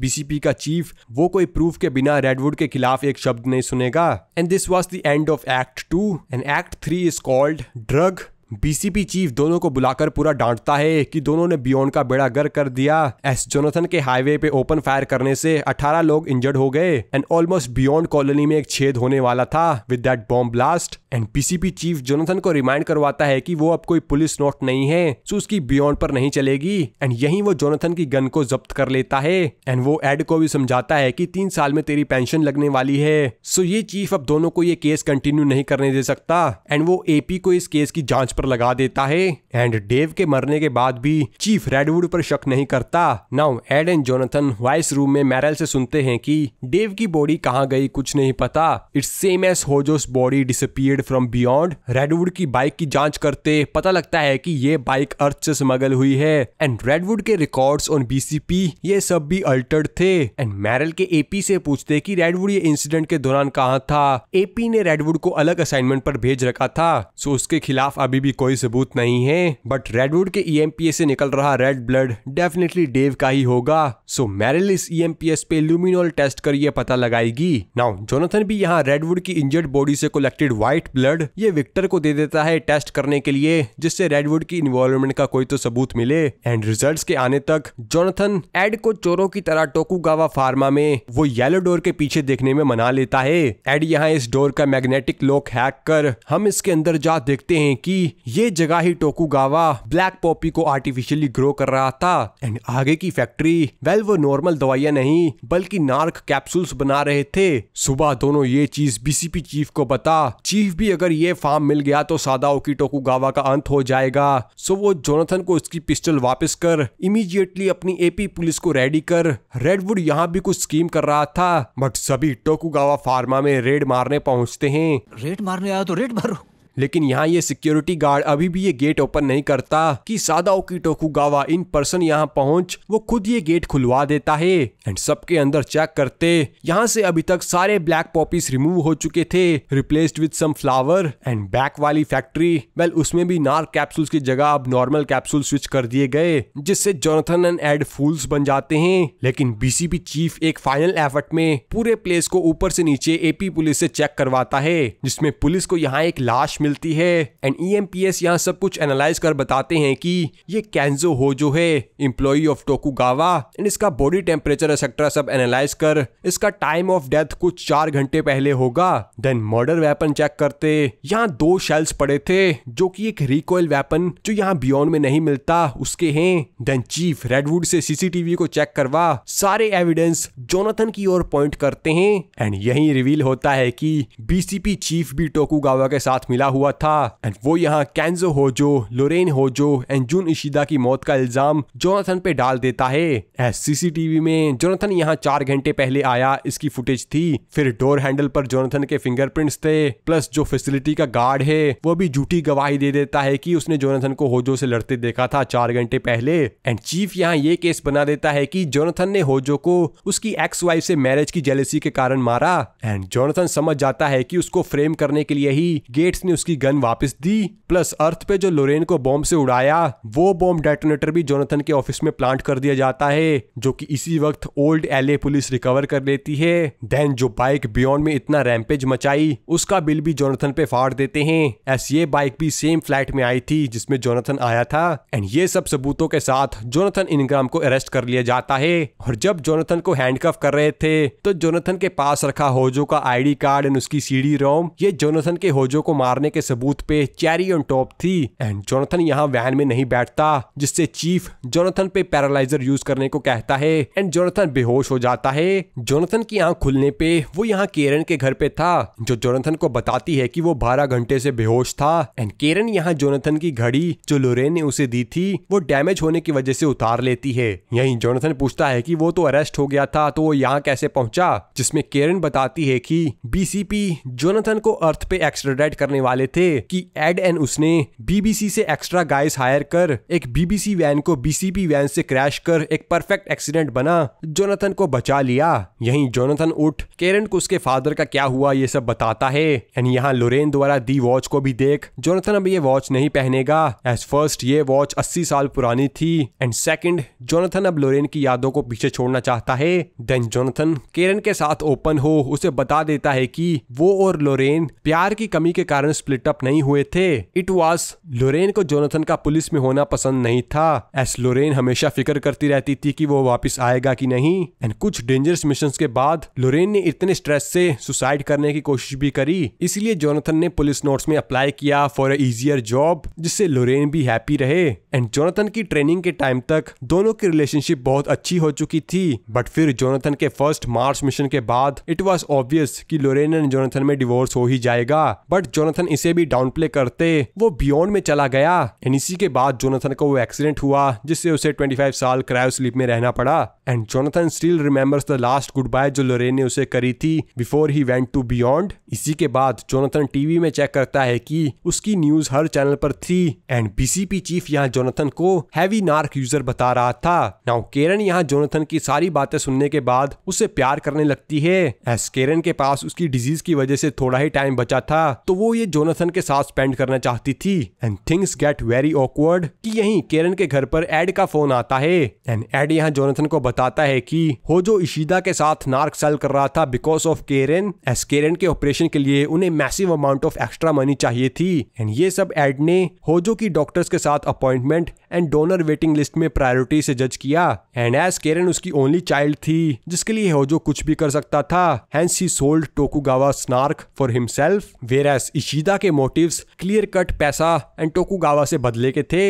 पी का चीफ वो कोई प्रूफ के बिना रेडवुड के खिलाफ एक शब्द नहीं सुनेगा and this was the end of act two and act three is called drug BCP chief दोनों को बुलाकर पूरा डांटता है कि दोनों ने बियोन का बेड़ा गर कर दिया एस जोनाथन के हाईवे पे ओपन फायर करने से 18 लोग इंजर्ड हो गए एंड ऑलमोस्ट बियॉन्ड कॉलोनी में एक छेद होने वाला था with that bomb blast and BCP chief Jonathan को रिमाइंड करवाता है कि वो अब कोई पुलिस नोट नहीं है सो उसकी बियॉन्ड पर नहीं चलेगी एंड यही वो जोनाथन की गन को जब्त कर लेता है एंड वो एड को भी समझाता है की तीन साल में तेरी पेंशन लगने वाली है सो ये चीफ अब दोनों को ये केस कंटिन्यू नहीं करने दे सकता एंड वो एपी को इस केस की जांच पर लगा देता है एंड डेव के मरने के बाद भी चीफ रेडवुड पर शक नहीं करता now Ed and Jonathan voice room में मैरल से सुनते हैं कि डेव की बॉडी कहाँ गई कुछ नहीं पता it's same as Hojo's body disappeared from Beyond Redwood की बाइक की जांच करते पता लगता है कि ये बाइक अर्थ से स्मगल हुई है एंड रेडवुड के रिकॉर्ड्स ऑन बीसीपी ये सब भी अल्टर्ड थे एंड मैरल के एपी से पूछते कि रेडवुड ये इंसिडेंट के दौरान कहा था एपी ने रेडवुड को अलग असाइनमेंट पर भेज रखा था सो उसके खिलाफ अभी भी भी कोई सबूत नहीं है बट रेडवुड के ई e से निकल रहा रेड ब्लड डेफिनेटली डेव का ही होगा सो मैरिल इस ई e पे लुमिनोल टेस्ट कर ये पता लगाएगी नाउ जोनाथन भी यहाँ रेडवुड की इंजर्ड बॉडी से कलेक्टेड व्हाइट ब्लड ये विक्टर को दे देता है टेस्ट करने के लिए जिससे रेडवुड की इन्वॉल्वमेंट का कोई तो सबूत मिले एंड रिजल्ट के आने तक जोनाथन एड को चोरों की तरह टोकुगावा फार्मा में वो येलो डोर के पीछे देखने में मना लेता है एड यहाँ इस डोर का मैग्नेटिक लॉक हैक कर हम इसके अंदर जा देखते हैं कि ये जगह ही टोकुगावा ब्लैक पॉपी को आर्टिफिशियली ग्रो कर रहा था एंड आगे की फैक्ट्री वेल वो नॉर्मल दवाइयां नहीं बल्कि नार्क कैप्सूल्स बना रहे थे सुबह दोनों ये चीज बीसीपी चीफ को बता चीफ भी अगर ये फार्म मिल गया तो सादाओ की टोकुगावा का अंत हो जाएगा सो वो जोनाथन को उसकी पिस्टल वापस कर इमीजिएटली अपनी एपी पुलिस को रेडी कर रेडवुड यहाँ भी कुछ स्कीम कर रहा था बट सभी टोकुगावा फार्मा में रेड मारने पहुंचते हैं रेड मारने आया तो रेड मारो लेकिन यहाँ ये सिक्योरिटी गार्ड अभी भी ये गेट ओपन नहीं करता कि सादा ओकी गावा इन पर्सन यहाँ पहुंच वो खुद ये गेट खुलवा देता है एंड सबके अंदर चेक करते यहाँ से अभी तक सारे ब्लैक पॉपीज रिमूव हो चुके थे replaced with some flower and back वाली फैक्ट्री वेल उसमें भी नार कैप्सूल्स की जगह अब नॉर्मल कैप्सूल स्विच कर दिए गए जिससे जोनाथन एंड एड फूल्स बन जाते हैं लेकिन बीसीपी चीफ एक फाइनल एफर्ट में पूरे प्लेस को ऊपर से नीचे एपी पुलिस से चेक करवाता है जिसमें पुलिस को यहाँ एक लाश मिलती है and E M P S यहाँ सब कुछ एनालाइज कर बताते हैं कि ये कैंजो हो जो है इम्प्लॉई ऑफ टोकुगावा एंड इसका बॉडी टेम्परेचर एक्सेट्रा सब एनालाइज कर इसका टाइम ऑफ डेथ कुछ चार घंटे पहले होगा देन मर्डर वेपन चेक करते यहाँ दो शेल्स पड़े थे जो कि एक रिकॉयल वेपन जो यहाँ बियॉन्ड में नहीं मिलता उसके हैं देन चीफ रेडवुड से सीसीटीवी को चेक करवा सारे एविडेंस जोनाथन की ओर पॉइंट करते हैं एंड यही रिवील होता है कि बीसीपी चीफ भी टोकुगावा के साथ मिला हुआ था एंड वो यहाँ कैंजो होजो लोरेन होजो एंड जून इशिदा की मौत का इल्जाम जोनाथन पे डाल देता है एस सीसीटीवी में जोनाथन यहाँ चार घंटे पहले आया इसकी फुटेज थी फिर डोर हैंडल पर जोनाथन के फिंगरप्रिंट्स थे प्लस जो फैसिलिटी का गार्ड है वो भी झूठी गवाही दे देता है कि उसने जोनाथन को होजो से लड़ते देखा था चार घंटे पहले एंड चीफ यहाँ ये केस बना देता है कि जोनाथन ने होजो को उसकी एक्स वाइफ से मैरिज की जेलेसी के कारण मारा एंड जोनाथन समझ जाता है कि उसको फ्रेम करने के लिए ही गेट्स ने उसकी गन वापस दी प्लस अर्थ पे जो लोरेन को बॉम्ब से उड़ाया वो बॉम्ब डेटोनेटर भी जोनाथन के ऑफिस में प्लांट कर दिया जाता है जो कि इसी वक्त ओल्ड एलए पुलिस रिकवर कर लेती है देन जो बाइक बियॉन्ड में इतना रैम्पेज मचाई उसका बिल भी जोनाथन पे फाड़ देते हैं ऐसी ये बाइक भी सेम फ्लैट में आई थी जिसमें जोनाथन आया था एंड ये सब सबूतों के साथ जोनाथन इनग्राम को अरेस्ट कर लिया जाता है और जब जोनाथन को हैंडकफ कर रहे थे तो जोनाथन के पास रखा होजो का आईडी कार्ड एंड उसकी सीडी रोम ये जोनाथन के होजो को मारने के सबूत पे चैरी ऑन टॉप थी एंड जोनाथन यहाँ वैन में नहीं बैठता जिससे चीफ जोनाथन पे पैरालाइजर यूज करने को कहता है एंड जोनाथन बेहोश हो जाता है जोनाथन की आंख खुलने पे वो यहाँ केरन के घर पे था जो जोनाथन को बताती है की वो बारह घंटे से बेहोश था एंड केरन यहाँ जोनाथन की घड़ी जो लोरेन ने उसे दी थी वो डैमेज होने की वजह से उतार लेती है यही जोनाथन पूछता है की वो तो अरेस्ट हो गया था तो वो यहाँ कैसे पहुंचा जिसमे केरन बताती है की बीसीपी जोनाथन को अर्थ पे एक्सट्राडाइट करने वाले वाले थे कि एड एन उसने बीबीसी से एक्स्ट्रा गाइस हायर कर एक बीबीसी वैन को बीसीपी वैन से क्रैश कर एक परफेक्ट एक्सीडेंट बना जोनाथन को बचा लिया यही जोनाथन उठ केरन को उसके फादर का क्या हुआ ये सब बताता है एंड यहाँ लोरेन द्वारा दी वॉच को भी देख जोनाथन अब ये वॉच नहीं पहनेगा एज फर्स्ट ये वॉच अस्सी साल पुरानी थी एंड सेकेंड जोनाथन अब लोरेन की यादों को पीछे छोड़ना चाहता है देन जोनाथन केरन के साथ ओपन हो उसे बता देता है कि वो और लोरेन प्यार की कमी के कारण स्प्लिट स्प्लिट अप नहीं हुए थे इट वॉज लोरेन को जोनाथन का पुलिस में होना पसंद नहीं था एस लोरेन हमेशा फिक्र करती रहती थी कि वो वापस आएगा कि नहीं एंड कुछ डेंजरस मिशन के बाद लोरेन ने इतने स्ट्रेस से सुसाइड करने की कोशिश भी करी इसलिए जोनाथन ने पुलिस नोट्स में अप्लाई किया फॉर ए इजियर जॉब जिससे लोरेन भी हैप्पी रहे एंड जोनाथन की ट्रेनिंग के टाइम तक दोनों की रिलेशनशिप बहुत अच्छी हो चुकी थी बट फिर जोनाथन के फर्स्ट मार्च मिशन के बाद इट वॉज ऑब्वियस की लोरेन एंड जोनाथन में डिवोर्स हो ही जाएगा बट जोनाथन इस इसे भी डाउन प्ले करते वो बियॉन्ड में चला गया एंड इसी के बाद जोनाथन को वो एक्सीडेंट हुआ जिससे उसे 25 साल क्रायो स्लीप में रहना पड़ा and Jonathan still remembers the last goodbye जो लोरेन ने उसे करी थी बिफोर ही वेंट टू बियॉन्ड इसी के बाद जोनाथन टीवी में चेक करता है कि उसकी न्यूज हर चैनल पर थी एंड बीसीपी चीफ यहाँ जोनाथन को हैवी नार्क यूजर बता रहा था नाउ केरन यहाँ जोनाथन की सारी बातें सुनने के बाद उसे प्यार करने लगती है एस केरन के पास उसकी डिजीज की वजह से थोड़ा ही टाइम बचा था तो वो ये जोनाथन जोनाथन के साथ स्पेंड करना चाहती थी and things get very awkward कि यहीं केरन के घर पर एड का फोन आता है एंड एड यहाँ जोनाथन को बताता है कि हो जो इशिदा के साथ नार्क सेल कर रहा था because of Karen as Karen के ऑपरेशन के लिए उन्हें massive amount of extra money चाहिए थी एंड ये सब एड ने होजो की डॉक्टर्स के साथ appointment and donor waiting list में प्रायोरिटी से जज किया एंड एस केरन उसकी ओनली चाइल्ड थी जिसके लिए होजो कुछ भी कर सकता था hence he sold Tokugawa snark for himself whereas Ishida Oda के मोटिव्स क्लियर कट पैसा एंड टोकुगावा से बदले के थे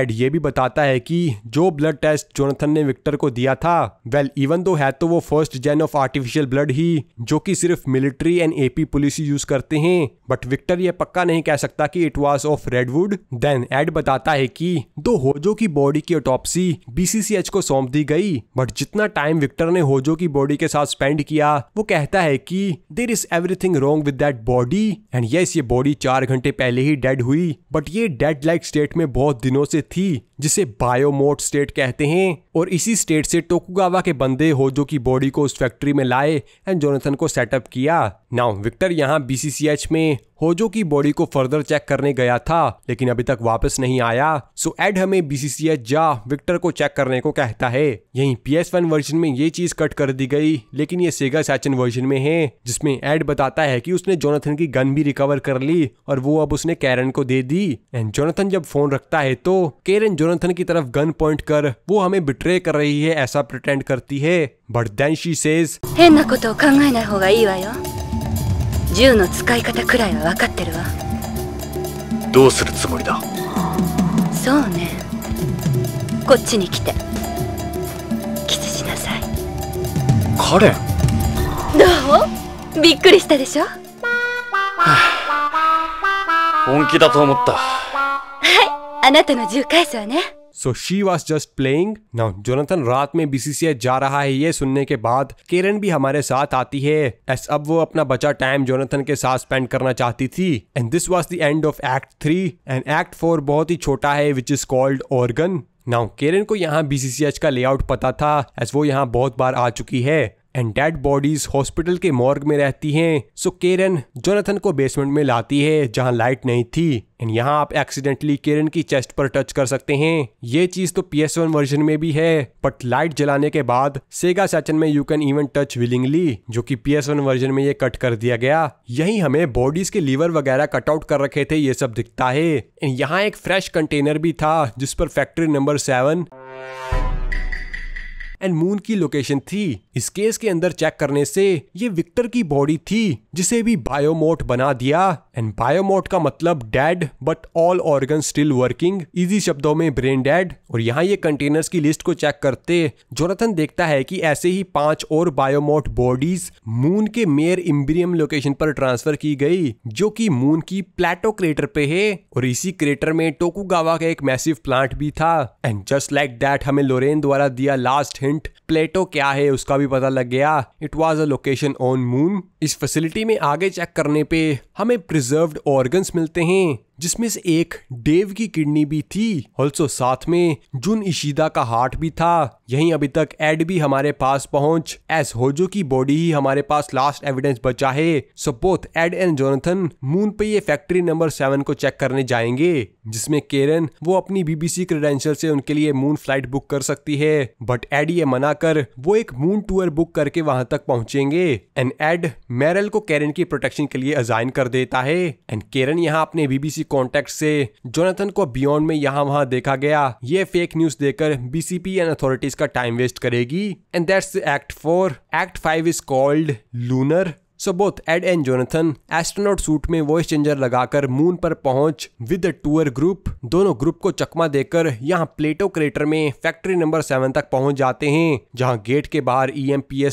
एड ये भी बताता है कि जो ब्लड टेस्ट जोनाथन ने विक्टर को दिया था वेल इवन दो है तो वो first gen of artificial blood ही जो कि सिर्फ military and AP police use करते हैं बट विक्टर यह पक्का नहीं कह सकता कि it was of Redwood then Ed बताता है कि दो होजो की बॉडी की ऑटोपसी बीसीसीएच को सौंप दी गई बट जितना टाइम विक्टर ने होजो की बॉडी के साथ स्पेंड किया वो कहता है कि there is everything wrong with that body and yes ये बॉडी चार घंटे पहले ही डेड हुई बट ये डेड लाइक स्टेट में बहुत दिनों से थी जिसे बायोमोट स्टेट कहते हैं और इसी स्टेट से टोकुगावा के बंदे होजो की बॉडी को उस फैक्ट्री में लाए एंड जोनाथन को सेटअप किया नाउ विक्टर यहाँ बीसीसीएच में होजो की बॉडी को फर्दर चेक करने गया था लेकिन अभी तक वापस नहीं आया सो एड हमें बीसीसीआई जा विक्टर को चेक करने को कहता है यही पी एस वन वर्जन में ये चीज कट कर दी गई लेकिन ये सेगा सैचन वर्जन में है जिसमें एड बताता है कि उसने जोनाथन की गन भी रिकवर कर ली और वो अब उसने कैरन को दे दी एंड जोनाथन जब फोन रखता है तो केरन जोनाथन की तरफ गन पॉइंट कर वो हमें बिट्रे कर रही है ऐसा प्रटेंड करती है but then she says 銃の使い方くらいは分かってるわどうするつもりだそうねこっちに来てキスしなさいカレンどうびっくりしたでしょ、はあ、本気だと思ったはいあなたの銃返すわね so she was just playing now Jonathan रात में बीसीसीआई जा रहा है ये सुनने के बाद केरन भी हमारे साथ आती है एस अब वो अपना बचा टाइम जोनाथन के साथ स्पेंड करना चाहती थी and this was the end of act three and act four बहुत ही छोटा है which is called organ now Karen को यहाँ बीसीसीएच का लेआउट पता था एस वो यहाँ बहुत बार आ चुकी है एंड डेड बॉडीज हॉस्पिटल के मॉर्ग में रहती हैं सो केरन जोनाथन को बेसमेंट में लाती है जहां लाइट नहीं थी एंड यहाँ आप एक्सीडेंटली केरन की चेस्ट पर टच कर सकते हैं ये चीज तो पी एस वन वर्जन में भी है बट लाइट जलाने के बाद सेगा सेचन में you can even touch willingly जो कि पी एस वन वर्जन में ये कट कर दिया गया यही हमें बॉडीज के लीवर वगैरह कटआउट कर रखे थे ये सब दिखता है एंड यहाँ एक फ्रेश कंटेनर भी था जिस पर factory number seven and moon की लोकेशन थी इस केस के अंदर चेक करने से ये विक्टर की बॉडी थी जिसे भी बायोमोट बना दिया एंड बायोमोट का मतलब dead but all organ still working easy शब्दों में ब्रेन डेड और यहाँ ये कंटेनर्स की लिस्ट को चेक करते जोनाथन देखता है कि ऐसे ही पांच और बायोमोट बॉडीज मून के मेयर इम्बिरियम लोकेशन पर ट्रांसफर की गई जो की मून की प्लेटो क्रेटर पे है और इसी क्रेटर में टोकुगावा का एक मैसिव प्लांट भी था एंड जस्ट लाइक दैट हमें लोरेन द्वारा दिया लास्ट हिंट प्लेटो क्या है उसका भी पता लग गया it was a location on moon इस फैसिलिटी में आगे चेक करने पे हमें प्रिजर्व ऑर्गन्स मिलते हैं जिसमें से एक डेव की किडनी भी थी ऑल्सो साथ में जुन इशिदा का हार्ट भी था यहीं अभी तक एड भी हमारे पास पहुंच एस होजो की बॉडी ही हमारे पास लास्ट एविडेंस बचा है so both Ed and Jonathan moon पे ये फैक्ट्री नंबर सेवन को चेक करने जाएंगे जिसमें केरन वो अपनी बीबीसी क्रेडेंशियल से उनके लिए मून फ्लाइट बुक कर सकती है बट एड ये मना कर वो एक मून टूर बुक करके वहां तक पहुंचेंगे एंड एड मैरल को केरन की प्रोटेक्शन के लिए अजाइन कर देता है एंड केरन यहाँ अपने बीबीसी कॉन्टेक्ट से जोनाथन को बियॉन्ड में यहाँ वहाँ देखा गया ये फेक न्यूज देकर बीसीपी एंड अथॉरिटीज का टाइम वेस्ट करेगी and that's act four act five is called lunar so both Ed and Jonathan astronaut suit में वॉइस चेंजर लगाकर मून पर पहुंच विद टूर ग्रुप दोनों ग्रुप को चकमा देकर यहाँ प्लेटो क्रेटर में फैक्ट्री नंबर सेवन तक पहुंच जाते हैं जहाँ गेट के बाहर ई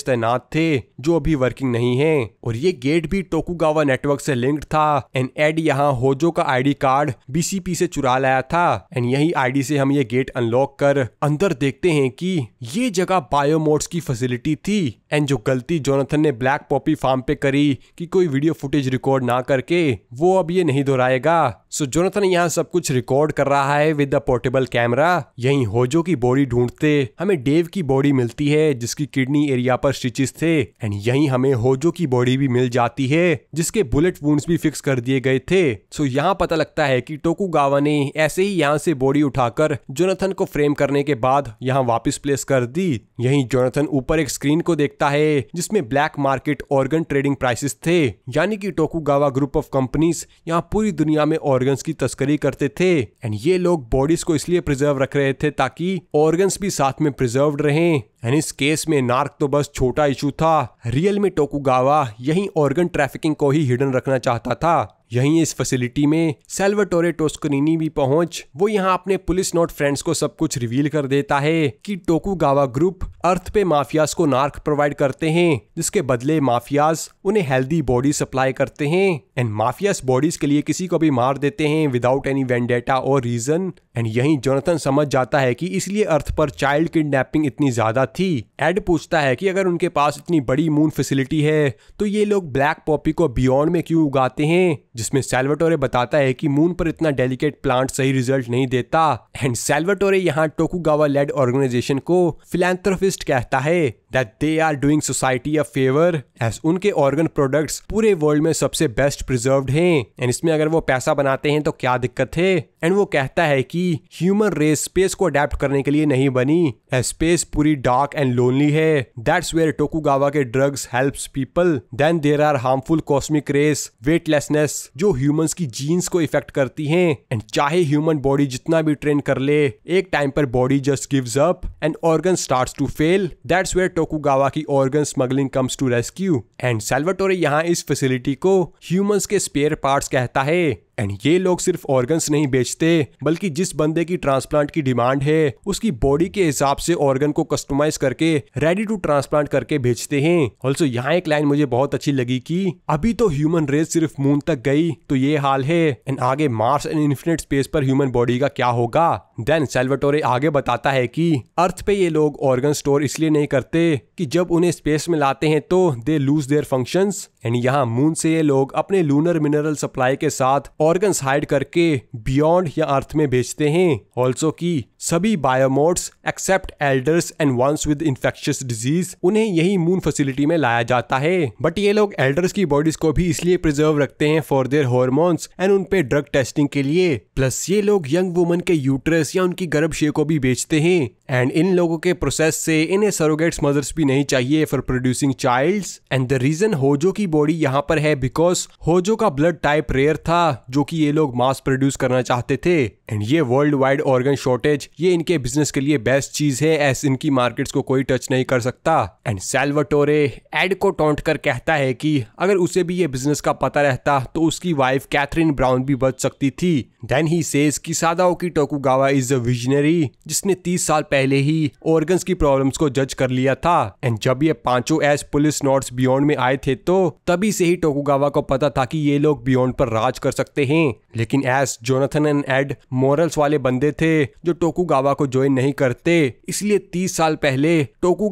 तैनात थे जो अभी वर्किंग नहीं है और ये गेट भी टोकुगावा नेटवर्क से लिंक्ड था एंड एड यहाँ होजो का आईडी कार्ड बीसीपी से चुरा लाया था एंड यही आईडी से हम ये गेट अनलॉक कर अंदर देखते हैं कि ये जगह बायोमोड्स की फैसिलिटी थी एंड जो गलती जोनाथन ने ब्लैक पॉपी फार्म पे करी कि कोई वीडियो फुटेज रिकॉर्ड ना करके वो अब ये नहीं दोहराएगा सो so, जोनाथन यहाँ सब कुछ रिकॉर्ड कर रहा है विद द पोर्टेबल कैमरा यही होजो की बॉडी ढूंढते हमें डेव की बॉडी मिलती है जिसकी किडनी एरिया पर स्टिचेस थे एंड यही हमें होजो की बॉडी भी मिल जाती है जिसके बुलेट वुंड्स भी फिक्स कर दिए गए थे सो so, यहाँ पता लगता है की टोकुगावा ने ऐसे ही यहाँ से बॉडी उठाकर जोनाथन को फ्रेम करने के बाद यहाँ वापिस प्लेस कर दी यही जोनाथन ऊपर एक स्क्रीन को देखता है जिसमें black market organ trade trading prices थे यानी कि टोकुगावा ग्रुप ऑफ कंपनीज यहाँ पूरी दुनिया में ऑर्गन्स की तस्करी करते थे एंड ये लोग बॉडीज को इसलिए प्रिजर्व रख रहे थे ताकि ऑर्गन्स भी साथ में प्रिजर्व रहे एंड इस केस में नार्क तो बस छोटा इशू था रियल में टोकुगावा यही ऑर्गन ट्रैफिकिंग को ही हिडन रखना चाहता था यहीं इस फैसिलिटी में सेल्वाटोरे टोस्करिनी भी पहुंच वो यहाँ अपने पुलिस नोट फ्रेंड्स को सब कुछ रिवील कर देता है कि टोकुगावा ग्रुप अर्थ पे माफियाज को नार्क प्रोवाइड करते हैं जिसके बदले माफियाज उन्हें हेल्दी बॉडी सप्लाई करते हैं एंड माफियाज बॉडीज के लिए किसी को भी मार देते हैं विदाउट एनी वेंडेटा और रीजन एंड यही जोनथन समझ जाता है कि इसलिए अर्थ पर चाइल्ड किडनेपिंग इतनी ज्यादा साथ ही एड पूछता है कि अगर उनके पास इतनी बड़ी मून फैसिलिटी है तो ये लोग ब्लैक पॉपी को बियॉन्ड में क्यों उगाते हैं जिसमें सेल्वेटोरे बताता है कि मून पर इतना डेलिकेट प्लांट सही रिजल्ट नहीं देता एंड सेल्वेटोरे यहाँ टोकुगावा लेड ऑर्गेनाइजेशन को फिलेंथ्रोफिस्ट कहता है that they are doing society a favour as उनके ऑर्गन प्रोडक्ट्स पूरे वर्ल्ड में सबसे बेस्ट प्रिजर्व हैं एंड इसमें अगर वो पैसा बनाते हैं तो क्या दिक्कत है एंड वो कहता है कि ह्यूमन रेस स्पेस को अडेप्ट करने के लिए नहीं बनी स्पेस पूरी डार्क एंड लोनली है दैट्स वेयर टोकुगावा के drugs help people then there are harmful cosmic rays weightlessness जो ह्यूमंस की जीन्स को इफेक्ट करती है एंड चाहे ह्यूमन बॉडी जितना भी ट्रेन कर ले एक टाइम पर body just gives up and organ start to fail that's where Tokugawa की organ smuggling comes to rescue and Salvatore यहाँ इस फैसिलिटी को ह्यूमंस के स्पेयर पार्ट्स कहता है एंड ये लोग सिर्फ ऑर्गन्स नहीं बेचते बल्कि जिस बंदे की ट्रांसप्लांट की डिमांड है उसकी बॉडी के हिसाब से ऑर्गन को कस्टमाइज करके रेडी टू ट्रांसप्लांट करके भेजते हैं ऑल्सो यहाँ एक लाइन मुझे बहुत अच्छी लगी की अभी तो ह्यूमन रेस सिर्फ मून तक गई तो ये हाल है एंड आगे मार्स एंड इन्फिनेट स्पेस पर ह्यूमन बॉडी का क्या होगा देन सेल्वेटोरे आगे बताता है कि अर्थ पे ये लोग ऑर्गन स्टोर इसलिए नहीं करते कि जब उन्हें स्पेस में लाते हैं तो they lose their functions and यहाँ मून से ये लोग अपने लूनर मिनरल सप्लाई के साथ ऑर्गन्स हाइड करके बियॉन्ड या अर्थ में भेजते हैं ऑल्सो की सभी biomorts except elders and ones with infectious disease उन्हें यही मून फैसिलिटी में लाया जाता है बट ये लोग एल्डर्स की बॉडीज को भी इसलिए प्रिजर्व रखते हैं फॉर देयर हॉर्मोन्स एंड उनपे ड्रग टेस्टिंग के लिए प्लस ये लोग यंग वुमन के यूट्रस या उनकी गर्भशय को भी बेचते हैं एंड इन लोगों के प्रोसेस से इन्हें सरोगेट्स मदर्स भी नहीं चाहिए for producing child and the reason Hojo की बॉडी यहाँ पर है बिकॉज होजो का ब्लड टाइप रेयर था जो जो कि ये लोग मास प्रोड्यूस करना चाहते थे एंड ये वर्ल्ड वाइड ऑर्गन शॉर्टेज ये इनके बिजनेस के लिए बेस्ट चीज है ऐसे इनकी मार्केट्स को कोई टच नहीं कर सकता एंड सेल्वाटोरे एड को टोंट कर कहता है कि अगर उसे भी ये बिजनेस का पता रहता तो उसकी वाइफ कैथरीन ब्राउन भी बच सकती थी देन ही सेज की सादाओ की टोकुगावा इज अ विजनरी जिसने तीस साल पहले ही ऑर्गन्स की प्रॉब्लम्स को जज कर लिया था एंड जब ये पांचों एस पुलिस नॉट्स बियॉन्ड में आए थे तो तभी से ही टोकुगावा को पता था कि ये लोग बियॉन्ड पर राज कर सकते सकते हैं लेकिन as Jonathan and Ed morals वाले बंदे थे जो गावा को ज्वाइन नहीं करते इसलिए तीस साल पहले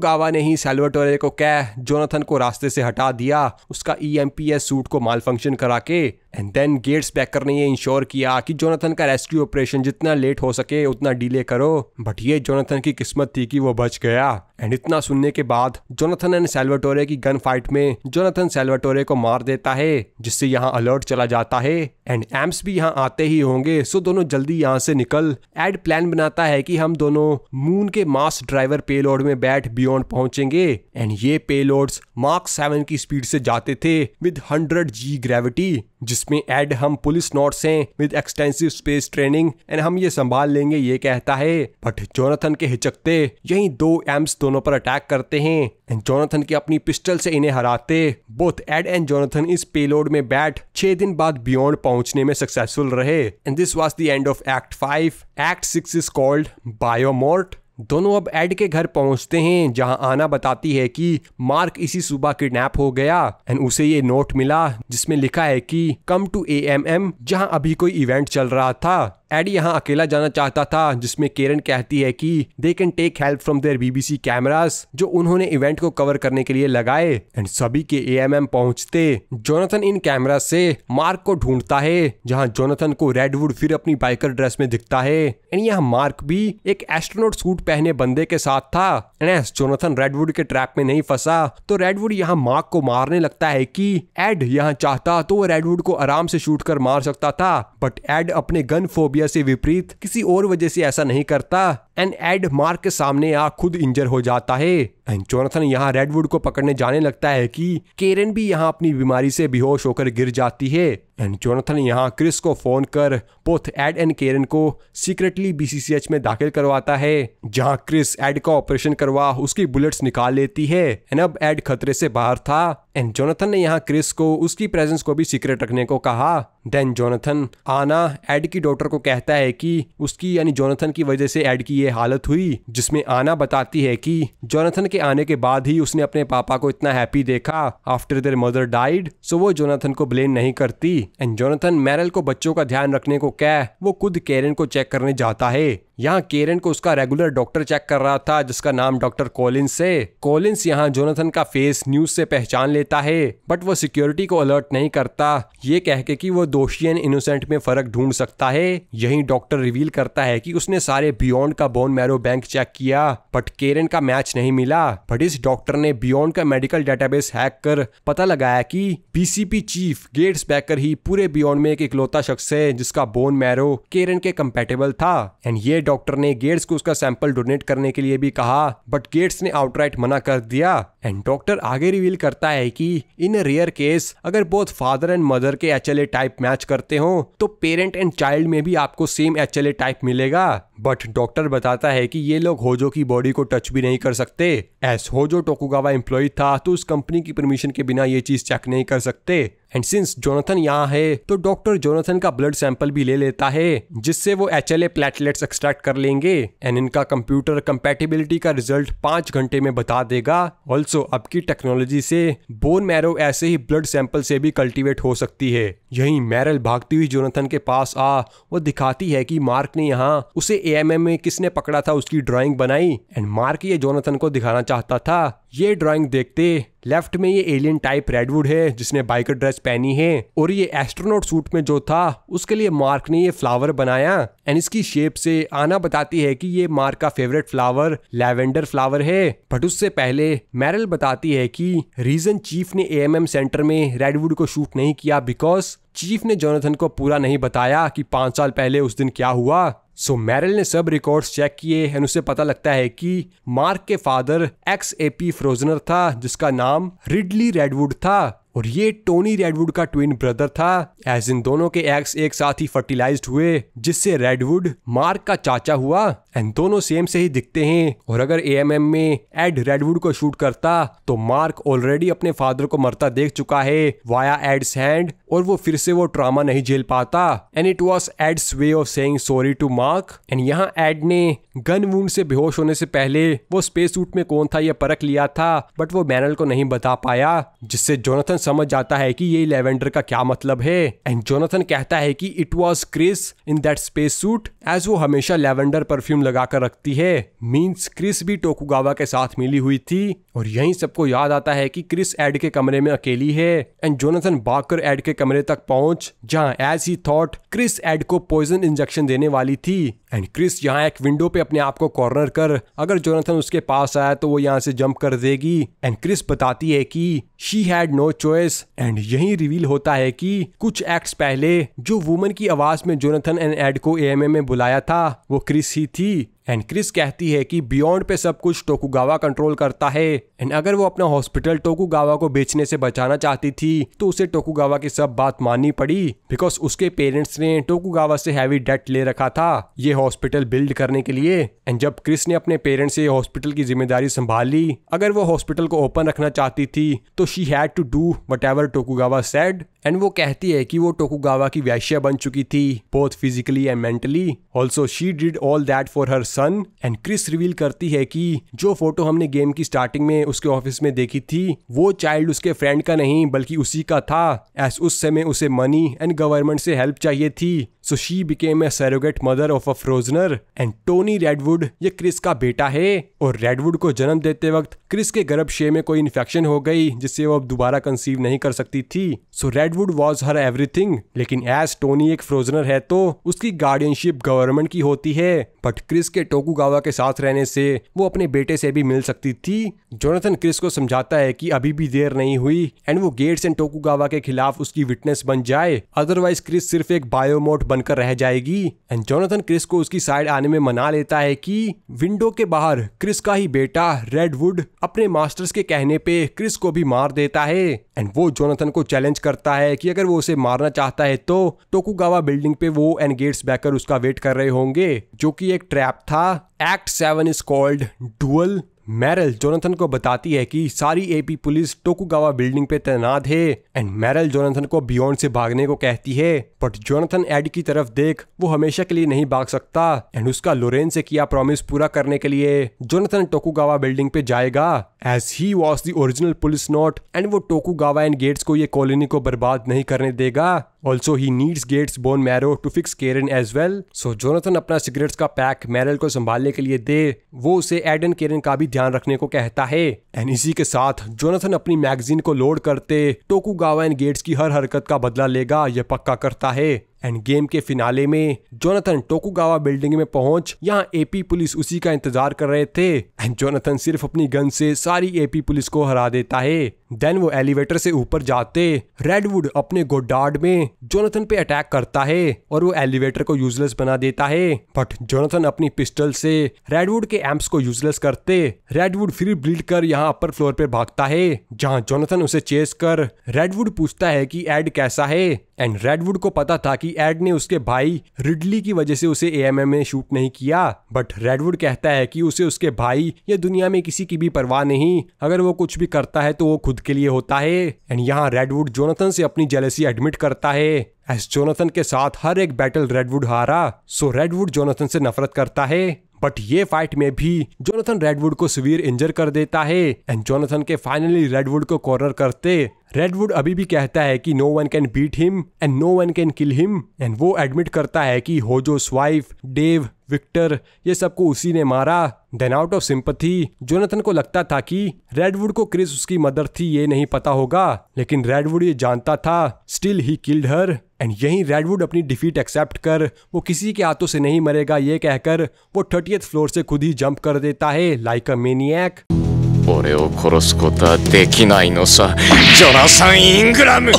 गावा ने ही सेल्वाटोरे को कह जोनाथन को रास्ते से हटा दिया उसका ई e सूट को माल फंक्शन करा के एंड देन गेट्स बैकर ने ये इंश्योर किया कि जोनाथन का रेस्क्यू ऑपरेशन जितना लेट हो सके उतना डिले करो बट ये जोनाथन की किस्मत थी कि वो बच गया एंड इतना सुनने के बाद जोनाथन एंड सेल्वाटोरे की गन फाइट में जोनाथन सेल्वाटोरे को मार देता है जिससे यहाँ अलर्ट चला जाता है एंड एम्स भी यहाँ आते ही होंगे सो दोनों जल्दी यहाँ से निकल एड प्लान बनाता है कि हम दोनों मून के मास ड्राइवर पेलोड में बैठ बियॉन्ड पहुंचेंगे एंड ये पेलोड्स मार्क सेवन की स्पीड से जाते थे विद हंड्रेड जी ग्रेविटी जिसमें एड हम पुलिस नोट्स हैं with extensive space training and हम ये संभाल लेंगे ये कहता है बट जोनाथन के हिचकते यही दो एम्स दोनों पर अटैक करते हैं एंड जोनाथन की अपनी पिस्टल से इन्हें हराते बोथ एड एंड जोनाथन इस पेलोड में बैठ छह दिन बाद बियॉन्ड पहुंचने में सक्सेसफुल रहे and this was the end of act five act six is called biomort दोनों अब एड के घर पहुंचते हैं जहां आना बताती है कि मार्क इसी सुबह किडनैप हो गया एंड उसे ये नोट मिला जिसमें लिखा है कि come to A M M जहाँ अभी कोई इवेंट चल रहा था एडी यहाँ अकेला जाना चाहता था जिसमें केरन कहती है कि they can take help from their BBC cameras जो उन्होंने इवेंट को कवर करने के लिए लगाए एंड सभी के एएमएम पहुंचते जोनाथन इन कैमरा से मार्क को ढूंढता है जहाँ जोनाथन को रेडवुड फिर अपनी बाइकर ड्रेस में दिखता है एंड यहाँ मार्क भी एक एस्ट्रोनोट सूट पहने बंदे के साथ था एंड जोनाथन रेडवुड के ट्रैप में नहीं फंसा तो रेडवुड यहाँ मार्क को मारने लगता है कि एड यहाँ चाहता तो वो रेडवुड को आराम से शूट कर मार सकता था बट एड अपने गन फोबी फोबिया से विपरीत किसी और वजह से ऐसा नहीं करता एंड एड मार्क के सामने आ खुद इंजर हो जाता है एंड जोनाथन यहाँ रेडवुड को पकड़ने जाने लगता है कि केरन भी यहाँ अपनी बीमारी से बेहोश होकर गिर जाती है एंड जोनाथन यहाँ क्रिस को फोन कर बोथ एड एंड केरन को सीक्रेटली बीसीसीएच में दाखिल करवाता है जहाँ क्रिस एड का ऑपरेशन करवा उसकी बुलेट्स निकाल लेती है एंड अब एड खतरे से बाहर था एंड जोनाथन ने यहाँ क्रिस को उसकी प्रेजेंस को भी सीक्रेट रखने को कहा देन जोनाथन आना एड की डॉक्टर को कहता है कि उसकी यानी जोनाथन की वजह से एड की यह हालत हुई जिसमें आना बताती है कि जोनाथन के आने के बाद ही उसने अपने पापा को इतना हैप्पी देखा after their mother died so वो जोनाथन को ब्लेम नहीं करती एंड जोनाथन मैरल को बच्चों का ध्यान रखने को कह वो खुद कैरन को चेक करने जाता है यहाँ केरन को उसका रेगुलर डॉक्टर चेक कर रहा था जिसका नाम डॉक्टर कोलिंस है कोलिंस यहाँ जोनाथन का फेस न्यूज से पहचान लेता है बट वो सिक्योरिटी को अलर्ट नहीं करता ये कह के कि वो दोषी एंड इनोसेंट में फर्क ढूंढ सकता है यही डॉक्टर रिवील करता है कि उसने सारे बियॉन्ड का बोन मैरो बैंक चेक किया बट केरन का मैच नहीं मिला बट इस डॉक्टर ने बियॉन्ड का मेडिकल डेटाबेस हैक कर पता लगाया कि बीसीपी चीफ गेट्स बैकर ही पूरे बियॉन्ड में एक इकलौता शख्स है जिसका बोन मैरो केरन के कंपेटेबल था एंड ये डॉक्टर ने गेट्स को उसका सैंपल डोनेट करने के लिए भी कहा बट गेट्स ने आउटराइट मना कर दिया एंड डॉक्टर आगे रिवील करता है कि इन रेयर केस अगर बोथ फादर एंड मदर के एच टाइप मैच करते हो तो पेरेंट एंड चाइल्ड में भी आपको सेम एच टाइप मिलेगा बट डॉक्टर बताता है कि ये लोग होजो की बॉडी को टच भी नहीं कर सकते एस होजो टोकुगावा एम्प्लॉय था तो उस कंपनी की परमिशन के बिना ये चीज चेक नहीं कर सकते एंड सिंस जोनाथन यहाँ है तो डॉक्टर जोनाथन का ब्लड सैंपल भी ले लेता है जिससे वो H L A platelets extract कर लेंगे एंड इनका कंप्यूटर कंपेटेबिलिटी का रिजल्ट पांच घंटे में बता देगा ऑल्सो दोस्तों अब की टेक्नोलॉजी से बोन मैरो ऐसे ही ब्लड सैंपल से भी कल्टीवेट हो सकती है यहीं मैरल भागती हुई जोनाथन के पास आ वो दिखाती है कि मार्क ने यहाँ उसे एम में किसने पकड़ा था उसकी ड्राइंग बनाई एंड मार्क ये जोनाथन को दिखाना चाहता था ये ड्राइंग देखते लेफ्ट में ये एलियन टाइप रेडवुड है जिसने बाइकर ड्रेस पहनी है और ये एस्ट्रोनॉट सूट में जो था उसके लिए मार्क ने ये फ्लावर बनाया एंड इसकी शेप से आना बताती है कि ये मार्क का फेवरेट फ्लावर लैवेंडर फ्लावर है बट उससे पहले मैरल बताती है कि रीजन चीफ ने एएमएम सेंटर में रेडवुड को शूट नहीं किया बिकॉज चीफ ने जोनाथन को पूरा नहीं बताया कि पांच साल पहले उस दिन क्या हुआ सो so, मैरिल ने सब रिकॉर्ड्स चेक किए एंड उसे पता लगता है कि मार्क के फादर एक्स एपी फ्रोजनर था जिसका नाम रिडली रेडवुड था और ये टोनी रेडवुड का ट्विन ब्रदर था एज इन दोनों के एक्स एक साथ ही फर्टिलाइज हुए जिससे रेडवुड मार्क का चाचा हुआ एंड दोनों सेम से ही दिखते हैं और अगर ए में एड रेडवुड को शूट करता तो मार्क ऑलरेडी अपने फादर को मरता देख चुका है वाया एड्स हैंड और वो फिर से वो ट्रामा नहीं झेल पाता and it was Ed's way of saying sorry to Mark and यहाँ एड ने गन वूंड से बेहोश होने से पहले वो स्पेस सूट में कौन था यह परख लिया था बट वो मैनल को नहीं बता पाया जिससे जोनाथन समझ जाता है कि ये लेवेंडर का क्या मतलब है एंड जोनाथन कहता है कि it was Chris in that space suit as वो हमेशा लेवेंडर परफ्यूम लगाकर रखती है मीन्स क्रिस भी टोकुगावा के साथ मिली हुई थी और यही सबको याद आता है कि क्रिस एड के कमरे में अकेली है एंड जोनाथन भागकर एड के कमरे तक पहुंच जहाँ as he thought Chris Ed को पॉइजन इंजेक्शन देने वाली थी एंड क्रिस यहाँ एक विंडो पे अपने आप को कॉर्नर कर अगर जोनाथन उसके पास आया तो वो यहाँ से जंप कर देगी एंड क्रिस बताती है कि she had no choice choice and यही रिवील होता है कि कुछ एक्ट्स पहले जो वुमन की आवाज में जोनाथन एंड एड को एएमए में बुलाया था वो क्रिस ही थी एंड क्रिस कहती है कि बियॉन्ड पे सब कुछ टोकुगावा कंट्रोल करता है एंड अगर वो अपना हॉस्पिटल टोकुगावा को बेचने से बचाना चाहती थी तो उसे टोकुगावा की सब बात माननी पड़ी बिकॉज उसके पेरेंट्स ने टोकुगावा से हैवी डेट ले रखा था ये हॉस्पिटल बिल्ड करने के लिए एंड जब क्रिस ने अपने पेरेंट्स से हॉस्पिटल की जिम्मेदारी संभाली अगर वो हॉस्पिटल को ओपन रखना चाहती थी तो she had to do whatever Tokugawa said and वो कहती है कि वो टोकुगावा की वैश्या बन चुकी थी both physically and mentally also she did all that for her son and Chris reveal करती है कि जो फोटो हमने गेम की स्टार्टिंग में उसके ऑफिस में देखी थी वो चाइल्ड उसके फ्रेंड का नहीं बल्कि उसी का था एस उस समय उसे मनी एंड गवर्नमेंट से हेल्प चाहिए थी so she became a surrogate mother of a frozener and Tony Redwood ये क्रिस का बेटा है और रेडवुड को जन्म देते वक्त क्रिस के गर्भशय में कोई इन्फेक्शन हो गई जिससे वो अब दोबारा कंसीव नहीं कर सकती थी so so, Redwood Redwood was her everything लेकिन एज टोनी एक फ्रोजनर है तो उसकी गार्डियनशिप गवर्नमेंट की होती है बट क्रिस के टोकुगावा के साथ रहने से वो अपने बेटे से भी मिल सकती थी जोनाथन क्रिस को समझाता है कि अभी भी देर नहीं हुई एंड वो गेट्स एंड टोकुगावा के खिलाफ उसकी विटनेस बन जाए अदरवाइज क्रिस सिर्फ एक बायोमोट बनकर रह जाएगी एंड जोनाथन क्रिस को उसकी साइड आने में मना लेता है कि विंडो के बाहर क्रिस का ही बेटा रेडवुड अपने मास्टर्स के कहने पे क्रिस को भी मार देता है एंड वो जोनाथन को चैलेंज करता है है कि अगर वो उसे मारना चाहता है तो टोकुगावा बिल्डिंग पे वो एंड गेट्स बैकर उसका वेट कर रहे होंगे जो कि एक ट्रैप था act seven is called duel Meryl Jonathan को बताती है कि सारी एपी पुलिस टोकुगावा बिल्डिंग पे तैनात है एंड मैरल जोनाथन को बियॉन्ड से भागने को कहती है बट जोनाथन एड की तरफ देख वो हमेशा के लिए नहीं भाग सकता एंड उसका लोरेन से किया प्रॉमिस पूरा करने के लिए जोनाथन टोकुगावा बिल्डिंग पे जाएगा as he was the original Policenaut and वो टोकुगावा एंड गेट्स को ये कॉलोनी को बर्बाद नहीं करने देगा also he needs Gates bone marrow to fix Karen as well so Jonathan अपना सिगरेट्स का पैक मैरल को संभालने के लिए दे वो उसे एड एंड केरन का भी ध्यान रखने को कहता है एंड इसी के साथ जोनाथन अपनी मैगजीन को लोड करते गावा एंड गेट्स की हर हरकत का बदला लेगा यह पक्का करता है एंड गेम के फिनाले में जोनाथन टोकुगावा बिल्डिंग में पहुंच यहाँ एपी पुलिस उसी का इंतजार कर रहे थे एंड जोनाथन सिर्फ अपनी गन से सारी एपी पुलिस को हरा देता है देन वो एलिवेटर से ऊपर जाते रेडवुड अपने गोडार्ड में जोनाथन पे अटैक करता है और वो एलिवेटर को यूजलेस बना देता है बट जोनाथन अपनी पिस्टल से रेडवुड के एम्प्स को यूजलेस करते रेडवुड फिर ब्लीड कर यहाँ अपर फ्लोर पे भागता है जहाँ जोनाथन उसे चेस कर रेडवुड पूछता है कि एड कैसा है एंड रेडवुड को पता था कि एड ने उसके भाई रिडली की वजह से उसे ए में शूट नहीं किया बट रेडवुड कहता है कि उसे उसके भाई या दुनिया में किसी की भी परवाह नहीं अगर वो कुछ भी करता है तो वो खुद के लिए होता है एंड यहाँ रेडवुड जोनाथन से अपनी जेलसी एडमिट करता है एस जोनाथन के साथ हर एक बैटल रेडवुड हारा सो रेडवुड जोनाथन से नफरत करता है बट ये फाइट में भी जोनाथन रेडवुड को सिवियर इंजर कर देता है एंड जोनाथन के फाइनली रेडवुड को कॉर्नर करते रेडवुड अभी भी कहता है कि no one can beat him and no one can kill him and वो एडमिट करता है कि होजो स्वाइफ डेव विक्टर ये सबको उसी ने मारा then out of sympathy Jonathan को लगता था कि रेडवुड को क्रिस उसकी मदर थी ये नहीं पता होगा लेकिन रेडवुड ये जानता था still he killed her and यही रेडवुड अपनी डिफीट एक्सेप्ट कर वो किसी के हाथों से नहीं मरेगा ये कहकर वो थर्टियथ फ्लोर से खुद ही जंप कर देता है लाइक अ मेनियक 俺を殺すことはできないのさジョナサン・イングラム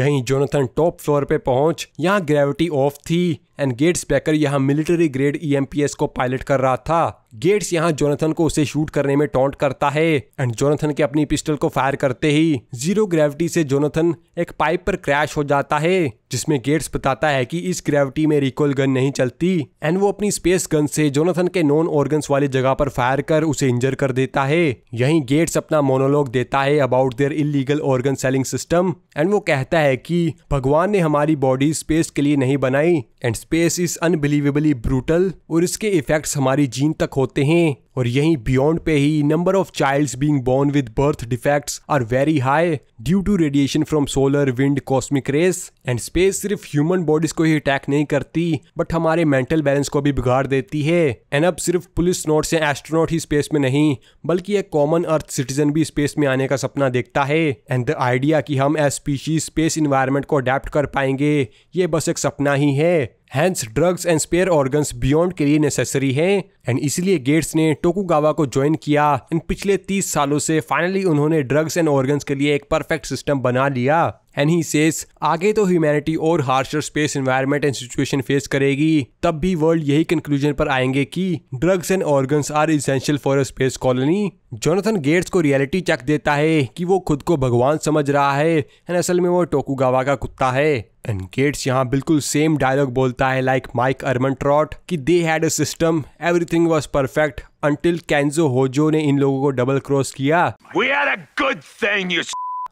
यहीं जोनाथन टॉप फ्लोर पे पहुंच यहाँ ग्रेविटी ऑफ थी एंड गेट्स बैकर यहाँ मिलिट्री ग्रेड ई e को पायलट कर रहा था गेट्स यहाँ जोनाथन को उसे शूट करने में टॉन्ट करता है एंड जोनाथन के अपनी पिस्टल को फायर करते ही जीरो ग्रेविटी से जोनाथन एक पाइप पर क्रैश हो जाता है जिसमें गेट्स बताता है कि इस ग्रेविटी में रिकॉल गन नहीं चलती एंड वो अपनी स्पेस गन से जोनाथन के नॉन ऑर्गन्स वाली जगह पर फायर कर उसे इंजर कर देता है यही गेट्स अपना मोनोलॉग देता है about their illegal organ selling system and वो कहता है कि भगवान ने हमारी बॉडी स्पेस के लिए नहीं बनाई and space is unbelievably brutal और इसके इफेक्ट्स हमारी जीन तक होते हैं और यहीं बियॉन्ड पे ही number of childs being born with birth defects are very high due to radiation from solar wind cosmic rays and space सिर्फ ह्यूमन बॉडीज को ही अटैक नहीं करती बट हमारे मेंटल बैलेंस को भी बिगाड़ देती है एंड अब सिर्फ पुलिस नोट से एस्ट्रोनॉट ही स्पेस में नहीं बल्कि एक कॉमन अर्थ सिटीजन भी स्पेस में आने का सपना देखता है एंड द आइडिया कि हम एस स्पीशीज स्पेस इन्वायरमेंट को अडेप्ट कर पाएंगे ये बस एक सपना ही है hence drugs and spare organs Beyond के लिए नेसेसरी हैं एंड इसलिए गेट्स ने टोकुगावा को ज्वाइन किया एंड पिछले 30 सालों से फाइनली उन्होंने ड्रग्स एंड ऑर्गन्स के लिए एक परफेक्ट सिस्टम बना लिया एंड ही सेस आगे तो ह्यूमैनिटी और harsher space environment and situation face करेगी तब भी वर्ल्ड यही कंक्लूजन पर आएंगे कि drugs and organs are essential for a space colony Jonathan Gates को रियलिटी चेक देता है कि वो खुद को भगवान समझ रहा है एंड असल में वो टोकुगावा का कुत्ता है एंड गेट्स यहाँ बिल्कुल सेम डायलॉग बोलता है लाइक माइक अर्मन ट्रॉट कि they had a system everything was perfect until Kenzo Hojo ने इन लोगों को डबल क्रॉस किया we are a good thing you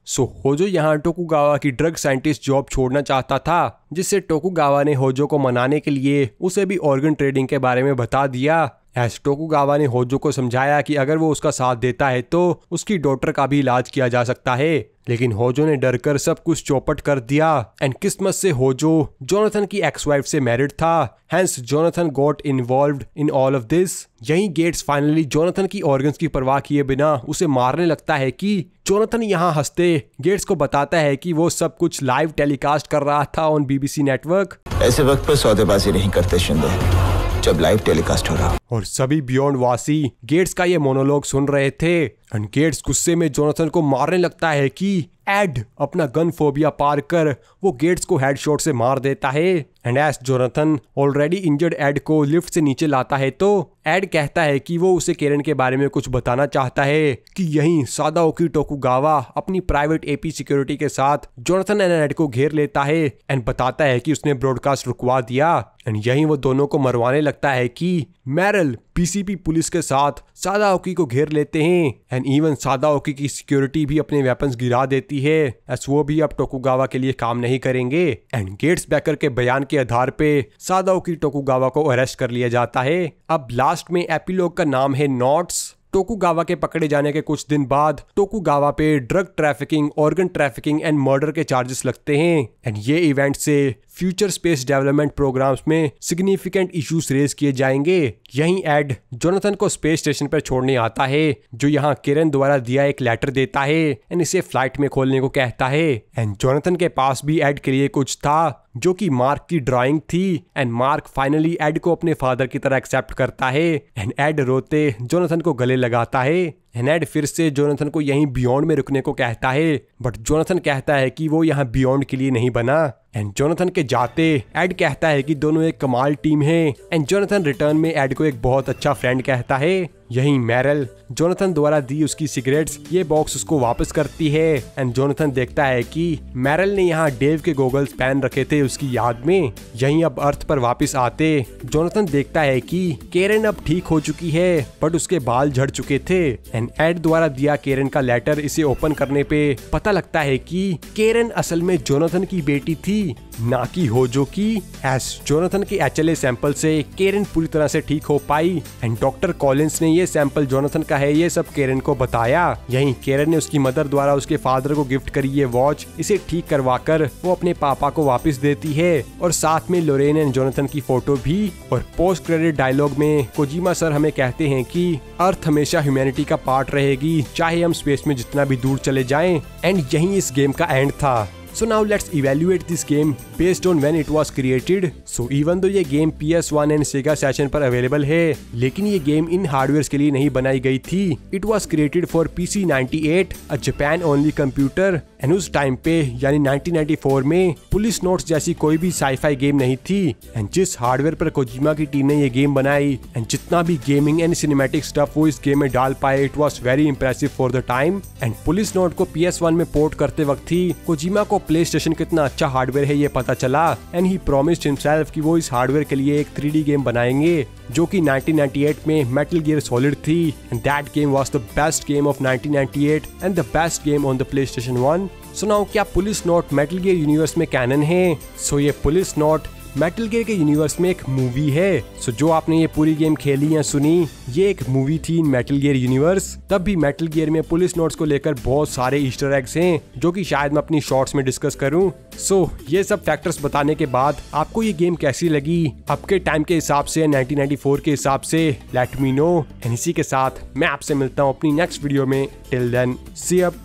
so Hojo यहाँ टोकुगावा की ड्रग साइंटिस्ट जॉब छोड़ना चाहता था जिससे टोकुगावा ने होजो को मनाने के लिए उसे भी ऑर्गन ट्रेडिंग के बारे में बता दिया एस टोकुगावा ने होजो को समझाया कि अगर वो उसका साथ देता है तो उसकी डॉटर का भी इलाज किया जा सकता है लेकिन होजो ने कर सब कुछ चौपट कर दिया एंड किस्मत से होजो जोनाथन की एक्स वाइफ से मैरिड था hence Jonathan got involve in all of this यही गेट्स फाइनली जोनाथन की ऑर्गन्स की परवाह किए बिना उसे मारने लगता है कि जोनाथन यहाँ हंसते गेट्स को बताता है कि वो सब कुछ लाइव टेलीकास्ट कर रहा था ऑन बीबीसी नेटवर्क ऐसे वक्त पर सौदेबाजी नहीं करते शिंदे जब लाइव टेलीकास्ट हो रहा और सभी बियॉन्ड वासी गेट्स का ये मोनोलॉग सुन रहे थे एंड गेट्स गुस्से में जोनाथन को मारने लगता है कि एड अपना गन फोबिया पार कर वो गेट्स को हेडशॉट से मार देता है and as Jonathan already injured Ed को लिफ्ट से नीचे लाता है तो एड कहता है कि वो उसे केरन के बारे में कुछ बताना चाहता है कि यहीं ओकी टोकू गावा अपनी प्राइवेट एपी सिक्योरिटी के साथ जोनाथन एंड एड को घेर लेता है एंड बताता है कि उसने ब्रॉडकास्ट रुकवा दिया एंड यहीं वो दोनों को मरवाने लगता है कि मैरल पीसीपी पुलिस के साथ ओकी को घेर लेते हैं एंड इवन ओकी की सिक्योरिटी भी अपने वेपन्स गिरा देती की है एस वो भी अब टोकुगावा के लिए काम नहीं करेंगे एंड गेट्स बैकर के बयान के आधार पे सादाओ की टोकुगावा को अरेस्ट कर लिया जाता है अब लास्ट में एपिलोग का नाम है नॉट्स टोकुगावा के पकड़े जाने के कुछ दिन बाद टोकुगावा पे drug trafficking organ trafficking and murder के चार्जेस लगते हैं एंड ये इवेंट से फ्यूचर स्पेस डेवलपमेंट प्रोग्राम्स में सिग्निफिकेंट इश्यूज रेज किए जाएंगे यही एड जोनाथन को स्पेस स्टेशन पर छोड़ने आता है जो यहाँ किरण द्वारा दिया एक लेटर देता है एंड इसे फ्लाइट में खोलने को कहता है एंड जोनाथन के पास भी एड के लिए कुछ था जो कि मार्क की ड्राइंग थी एंड मार्क फाइनली एड को अपने फादर की तरह एक्सेप्ट करता है एंड एड रोते जोनाथन को गले लगाता है हेनेड फिर से जोनाथन को यहीं बियॉन्ड में रुकने को कहता है बट जोनाथन कहता है कि वो यहाँ बियॉन्ड के लिए नहीं बना एंड जोनाथन के जाते एड कहता है कि दोनों एक कमाल टीम है एंड जोनाथन रिटर्न में एड को एक बहुत अच्छा फ्रेंड कहता है यहीं मैरल जोनाथन द्वारा दी उसकी सिगरेट्स ये बॉक्स उसको वापस करती है एंड जोनाथन देखता है कि मैरल ने यहाँ डेव के गोगल्स पहन रखे थे उसकी याद में यहीं अब अर्थ पर वापस आते जोनाथन देखता है कि केरन अब ठीक हो चुकी है बट उसके बाल झड़ चुके थे एंड एड द्वारा दिया केरन का लेटर इसे ओपन करने पे पता लगता है कि केरन असल में जोनाथन की बेटी थी नाकी हो जो कि एस जोनाथन के ए सैंपल से केरन पूरी तरह से ठीक हो पाई एंड डॉक्टर कॉलिंस ने ये सैंपल जोनाथन का है ये सब केरन को बताया यहीं केरन ने उसकी मदर द्वारा उसके फादर को गिफ्ट करी ये वॉच इसे ठीक करवा कर वो अपने पापा को वापस देती है और साथ में लोरेन एंड जोनाथन की फोटो भी और पोस्ट क्रेडिट डायलॉग में कोजीमा सर हमें कहते हैं कि अर्थ हमेशा ह्यूमैनिटी का पार्ट रहेगी चाहे हम स्पेस में जितना भी दूर चले जाएं एंड यही इस गेम का एंड था so now let's evaluate this game based on when it was created so even though ये game P S one and Sega Saturn पर अवेलेबल है लेकिन ये गेम इन हार्डवेयर के लिए नहीं बनाई गई थी it was created for P C ninety eight a Japan only computer and उस टाइम पे यानी 1994 में पुलिस नोट्स जैसी कोई भी साईफाई गेम नहीं थी एंड जिस हार्डवेयर पर कोजिमा की टीम ने ये गेम बनाई एंड जितना भी गेमिंग एंड सिनेमेटिक स्टफ वो इस गेम में डाल पाए it was very impressive for the time and Policenaut को पी एस वन में पोर्ट करते वक्त ही कोजिमा को प्ले स्टेशन कितना अच्छा हार्डवेयर है ये पता चला एंड ही प्रोमिस्ड हिमसेल्फ कि वो इस हार्डवेयर के लिए एक थ्री गेम बनाएंगे जो कि 1998 में मेटल गियर सॉलिड थी and that game was the best game of 1998 and the best game on the PlayStation one सुनाओ क्या Policenaut Metal Gear universe में कैनन है सो so ये पुलिस नॉट मेटल गेयर के universe में एक movie है सो जो आपने ये पूरी गेम खेली या सुनी ये एक मूवी थी मेटल गेयर यूनिवर्स तब भी मेटल गेयर में पुलिस नोट्स को लेकर बहुत सारे ईस्टर एग्स हैं जो कि शायद मैं अपनी शॉर्ट्स में डिस्कस करूं सो so, ये सब फैक्टर्स बताने के बाद आपको ये गेम कैसी लगी आपके टाइम के हिसाब से 1994 के हिसाब से लेट मी नो एनसी इसी के साथ मैं आपसे मिलता हूँ अपनी नेक्स्ट वीडियो में टिल देन सी अप